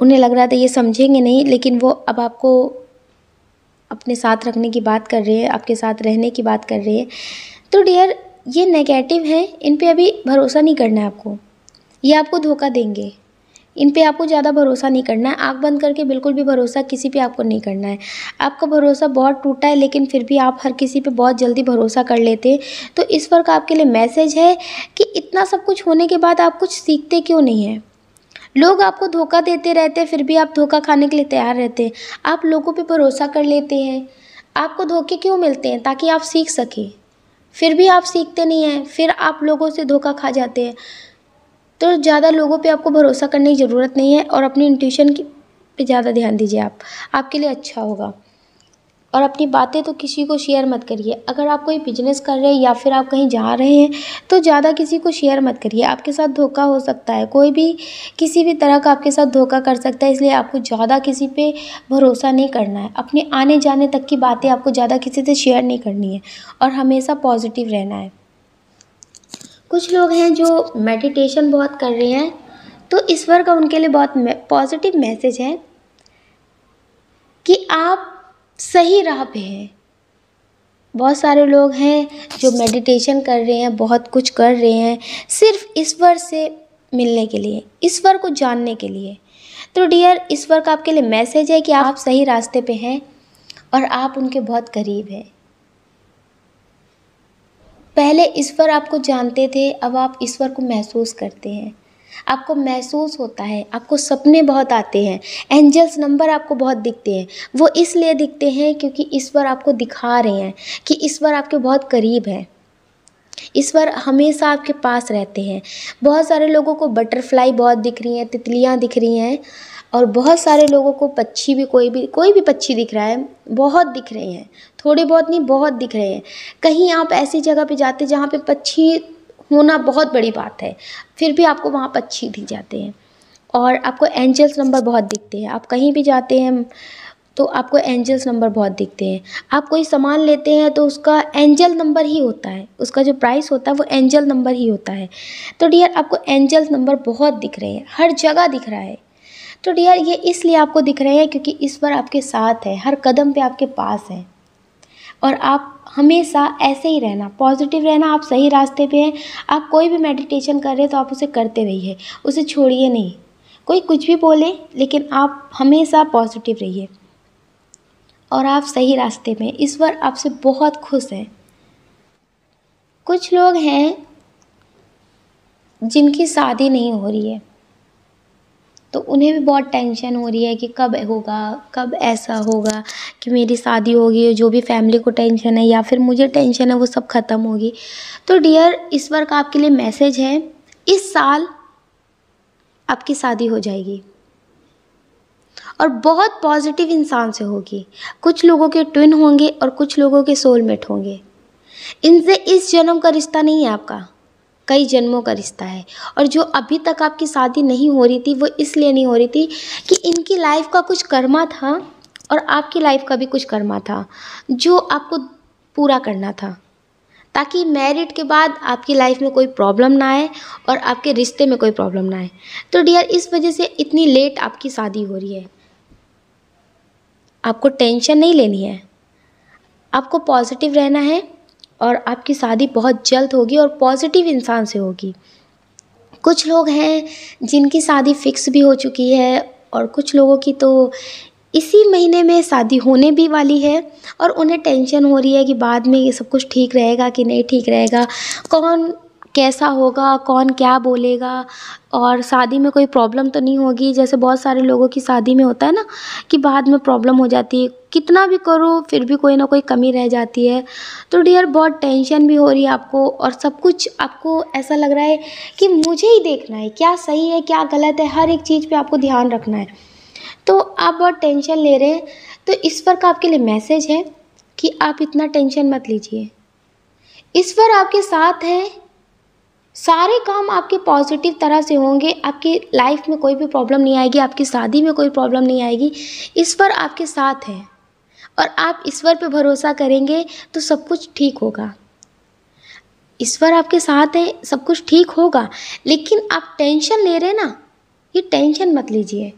उन्हें लग रहा था ये समझेंगे नहीं लेकिन वो अब आपको अपने साथ रखने की बात कर रहे हैं आपके साथ रहने की बात कर रहे हैं तो डियर ये नेगेटिव हैं इन पर अभी भरोसा नहीं करना है आपको ये आपको धोखा देंगे इन पे आपको ज़्यादा भरोसा नहीं करना है आँख बंद करके बिल्कुल भी भरोसा किसी पे आपको नहीं करना है आपका भरोसा बहुत टूटा है लेकिन फिर भी आप हर किसी पे बहुत जल्दी भरोसा कर लेते हैं तो इस वर्क आपके लिए मैसेज है कि इतना सब कुछ होने के बाद आप कुछ सीखते क्यों नहीं हैं लोग आपको धोखा देते रहते हैं फिर भी आप धोखा खाने के लिए तैयार रहते हैं आप लोगों पर भरोसा कर लेते हैं आपको धोखे क्यों मिलते हैं ताकि आप सीख सकें फिर भी आप सीखते नहीं हैं फिर आप लोगों से धोखा खा जाते हैं तो ज़्यादा लोगों पे आपको भरोसा करने की ज़रूरत नहीं है और अपनी इंट्यूशन पे ज़्यादा ध्यान दीजिए आप आपके लिए अच्छा होगा और अपनी बातें तो किसी को शेयर मत करिए अगर आप कोई बिजनेस कर रहे हैं या फिर आप कहीं जा रहे हैं तो ज़्यादा किसी को शेयर मत करिए आपके साथ धोखा हो सकता है कोई भी किसी भी तरह का आपके साथ धोखा कर सकता है इसलिए आपको ज़्यादा किसी पे भरोसा नहीं करना है अपने आने जाने तक की बातें आपको ज़्यादा किसी से शेयर नहीं करनी है और हमेशा पॉजिटिव रहना है कुछ लोग हैं जो मेडिटेशन बहुत कर रहे हैं तो इस का उनके लिए बहुत पॉजिटिव मैसेज है कि आप सही राह पे हैं बहुत सारे लोग हैं जो मेडिटेशन कर रहे हैं बहुत कुछ कर रहे हैं सिर्फ ईश्वर से मिलने के लिए ईश्वर को जानने के लिए तो डियर ईश्वर का आपके लिए मैसेज है कि आप सही रास्ते पे हैं और आप उनके बहुत करीब हैं पहले ईश्वर आपको जानते थे अब आप ईश्वर को महसूस करते हैं आपको महसूस होता है आपको सपने बहुत आते हैं एंजल्स नंबर आपको बहुत दिखते हैं वो इसलिए दिखते हैं क्योंकि ईश्वर आपको दिखा रहे हैं कि ईश्वर आपके बहुत करीब है ईश्वर हमेशा आपके पास रहते हैं बहुत सारे लोगों को बटरफ्लाई बहुत दिख रही हैं तितलियाँ दिख रही हैं और बहुत सारे लोगों को पक्षी भी कोई भी कोई भी पक्षी दिख रहा है बहुत दिख रहे हैं थोड़े बहुत नहीं बहुत दिख रहे हैं कहीं आप ऐसी जगह पे जाते जहाँ पे पक्षी होना बहुत बड़ी बात है फिर भी आपको वहाँ पक्षी दिख जाते हैं और आपको एंजल्स नंबर बहुत दिखते हैं आप कहीं भी जाते हैं तो आपको एंजल्स नंबर बहुत दिखते हैं आप कोई सामान लेते हैं तो उसका एंजल नंबर ही होता है उसका जो प्राइस होता है वो एंजल नंबर ही होता है तो डियर आपको एंजल्स नंबर बहुत दिख रहे हैं हर जगह दिख रहा है तो डियर ये इसलिए आपको दिख रहे हैं क्योंकि ईश्वर आपके साथ है हर कदम पे आपके पास है और आप हमेशा ऐसे ही रहना पॉजिटिव रहना आप सही रास्ते पे हैं आप कोई भी मेडिटेशन कर रहे हैं तो आप उसे करते रहिए उसे छोड़िए नहीं कोई कुछ भी बोले लेकिन आप हमेशा पॉजिटिव रहिए और आप सही रास्ते में ईश्वर आपसे बहुत खुश हैं कुछ लोग हैं जिनकी शादी नहीं हो रही है तो उन्हें भी बहुत टेंशन हो रही है कि कब होगा कब ऐसा होगा कि मेरी शादी होगी जो भी फैमिली को टेंशन है या फिर मुझे टेंशन है वो सब ख़त्म होगी तो डियर इस बार का आपके लिए मैसेज है इस साल आपकी शादी हो जाएगी और बहुत पॉजिटिव इंसान से होगी कुछ लोगों के ट्विन होंगे और कुछ लोगों के सोलमेट होंगे इनसे इस जन्म का रिश्ता नहीं है आपका कई जन्मों का रिश्ता है और जो अभी तक आपकी शादी नहीं हो रही थी वो इसलिए नहीं हो रही थी कि इनकी लाइफ का कुछ कर्मा था और आपकी लाइफ का भी कुछ कर्मा था जो आपको पूरा करना था ताकि मैरिड के बाद आपकी लाइफ में कोई प्रॉब्लम ना आए और आपके रिश्ते में कोई प्रॉब्लम ना आए तो डियर इस वजह से इतनी लेट आपकी शादी हो रही है आपको टेंशन नहीं लेनी है आपको पॉजिटिव रहना है और आपकी शादी बहुत जल्द होगी और पॉजिटिव इंसान से होगी कुछ लोग हैं जिनकी शादी फिक्स भी हो चुकी है और कुछ लोगों की तो इसी महीने में शादी होने भी वाली है और उन्हें टेंशन हो रही है कि बाद में ये सब कुछ ठीक रहेगा कि नहीं ठीक रहेगा कौन कैसा होगा कौन क्या बोलेगा और शादी में कोई प्रॉब्लम तो नहीं होगी जैसे बहुत सारे लोगों की शादी में होता है ना कि बाद में प्रॉब्लम हो जाती है कितना भी करो फिर भी कोई ना कोई कमी रह जाती है तो डियर बहुत टेंशन भी हो रही है आपको और सब कुछ आपको ऐसा लग रहा है कि मुझे ही देखना है क्या सही है क्या गलत है हर एक चीज़ पर आपको ध्यान रखना है तो आप बहुत टेंशन ले रहे हैं तो इस पर का आपके लिए मैसेज है कि आप इतना टेंशन मत लीजिए ईश्वर आपके साथ हैं सारे काम आपके पॉजिटिव तरह से होंगे आपकी लाइफ में कोई भी प्रॉब्लम नहीं आएगी आपकी शादी में कोई प्रॉब्लम नहीं आएगी ईश्वर आपके साथ है और आप ईश्वर पे भरोसा करेंगे तो सब कुछ ठीक होगा ईश्वर आपके साथ है सब कुछ ठीक होगा लेकिन आप टेंशन ले रहे हैं ना ये टेंशन मत लीजिए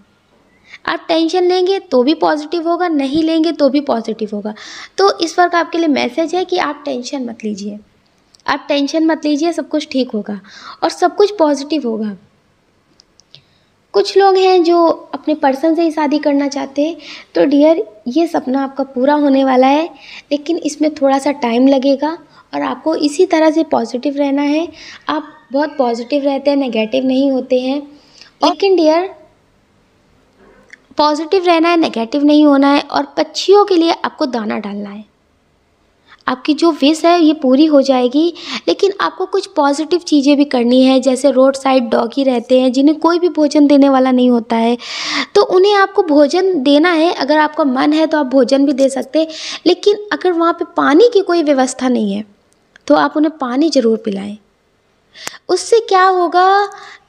आप टेंशन लेंगे तो भी पॉजिटिव होगा नहीं लेंगे तो भी पॉजिटिव होगा तो ईश्वर का आपके लिए मैसेज है कि आप टेंशन मत लीजिए आप टेंशन मत लीजिए सब कुछ ठीक होगा और सब कुछ पॉजिटिव होगा कुछ लोग हैं जो अपने पर्सन से ही शादी करना चाहते हैं तो डियर ये सपना आपका पूरा होने वाला है लेकिन इसमें थोड़ा सा टाइम लगेगा और आपको इसी तरह से पॉजिटिव रहना है आप बहुत पॉजिटिव रहते हैं नेगेटिव नहीं होते हैं लेकिन डियर पॉजिटिव रहना है नेगेटिव नहीं होना है और पक्षियों के लिए आपको दाना डालना है आपकी जो विश है ये पूरी हो जाएगी लेकिन आपको कुछ पॉजिटिव चीज़ें भी करनी है जैसे रोड साइड डॉगी रहते हैं जिन्हें कोई भी भोजन देने वाला नहीं होता है तो उन्हें आपको भोजन देना है अगर आपका मन है तो आप भोजन भी दे सकते हैं लेकिन अगर वहाँ पर पानी की कोई व्यवस्था नहीं है तो आप उन्हें पानी ज़रूर पिलाएँ उससे क्या होगा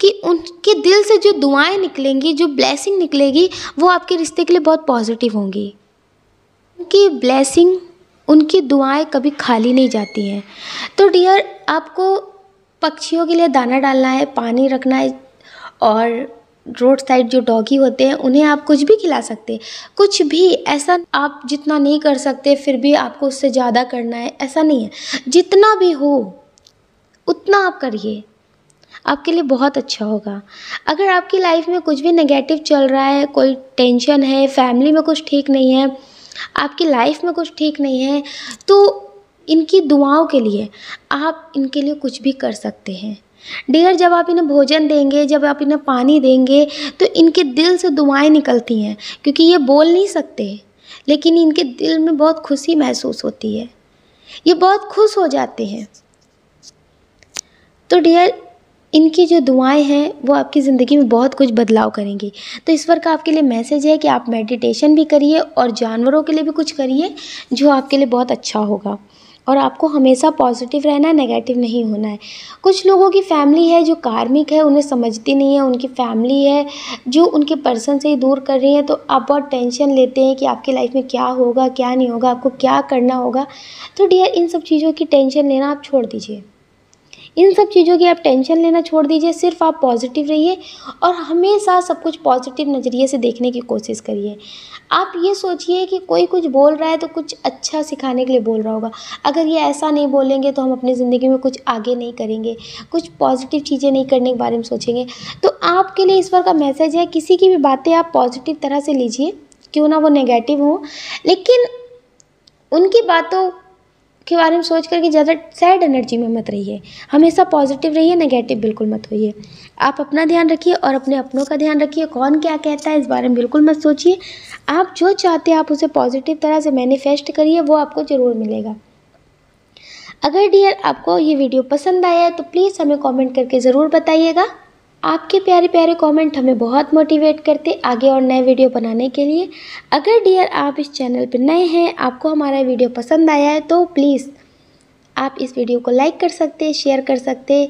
कि उनके दिल से जो दुआएं निकलेंगी जो ब्लेसिंग निकलेगी वो आपके रिश्ते के लिए बहुत पॉजिटिव होंगी उनकी ब्लेसिंग उनकी दुआएँ कभी खाली नहीं जाती हैं तो डियर आपको पक्षियों के लिए दाना डालना है पानी रखना है और रोड साइड जो डॉगी होते हैं उन्हें आप कुछ भी खिला सकते हैं कुछ भी ऐसा आप जितना नहीं कर सकते फिर भी आपको उससे ज़्यादा करना है ऐसा नहीं है जितना भी हो उतना आप करिए आपके लिए बहुत अच्छा होगा अगर आपकी लाइफ में कुछ भी नेगेटिव चल रहा है कोई टेंशन है फैमिली में कुछ ठीक नहीं है आपकी लाइफ में कुछ ठीक नहीं है तो इनकी दुआओं के लिए आप इनके लिए कुछ भी कर सकते हैं डियर जब आप इन्हें भोजन देंगे जब आप इन्हें पानी देंगे तो इनके दिल से दुआएं निकलती हैं क्योंकि ये बोल नहीं सकते लेकिन इनके दिल में बहुत खुशी महसूस होती है ये बहुत खुश हो जाते हैं तो डियर इनकी जो दुआएं हैं वो आपकी ज़िंदगी में बहुत कुछ बदलाव करेंगी तो ईश्वर का आपके लिए मैसेज है कि आप मेडिटेशन भी करिए और जानवरों के लिए भी कुछ करिए जो आपके लिए बहुत अच्छा होगा और आपको हमेशा पॉजिटिव रहना है नेगेटिव नहीं होना है कुछ लोगों की फैमिली है जो कार्मिक है उन्हें समझती नहीं है उनकी फैमिली है जो उनके पर्सन से ही दूर कर रही है तो आप बहुत टेंशन लेते हैं कि आपकी लाइफ में क्या होगा क्या नहीं होगा आपको क्या करना होगा तो डियर इन सब चीज़ों की टेंशन लेना आप छोड़ दीजिए इन सब चीज़ों की आप टेंशन लेना छोड़ दीजिए सिर्फ आप पॉजिटिव रहिए और हमेशा सब कुछ पॉजिटिव नज़रिए से देखने की कोशिश करिए आप ये सोचिए कि कोई कुछ बोल रहा है तो कुछ अच्छा सिखाने के लिए बोल रहा होगा अगर ये ऐसा नहीं बोलेंगे तो हम अपनी ज़िंदगी में कुछ आगे नहीं करेंगे कुछ पॉजिटिव चीज़ें नहीं करने के बारे में सोचेंगे तो आपके लिए ईश्वर का मैसेज है किसी की भी बातें आप पॉजिटिव तरह से लीजिए क्यों ना वो नेगेटिव हो लेकिन उनकी बातों के बारे में सोच करके ज़्यादा सैड एनर्जी में मत रहिए हमेशा पॉजिटिव रहिए नेगेटिव बिल्कुल मत होइए आप अपना ध्यान रखिए और अपने अपनों का ध्यान रखिए कौन क्या कहता है इस बारे में बिल्कुल मत सोचिए आप जो चाहते हैं आप उसे पॉजिटिव तरह से मैनिफेस्ट करिए वो आपको ज़रूर मिलेगा अगर डियर आपको ये वीडियो पसंद आया है तो प्लीज़ हमें कमेंट करके ज़रूर बताइएगा आपके प्यारे प्यारे कमेंट हमें बहुत मोटिवेट करते आगे और नए वीडियो बनाने के लिए अगर डियर आप इस चैनल पर नए हैं आपको हमारा वीडियो पसंद आया है तो प्लीज़ आप इस वीडियो को लाइक कर सकते शेयर कर सकते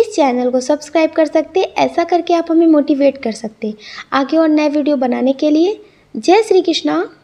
इस चैनल को सब्सक्राइब कर सकते ऐसा करके आप हमें मोटिवेट कर सकते आगे और नए वीडियो बनाने के लिए जय श्री कृष्णा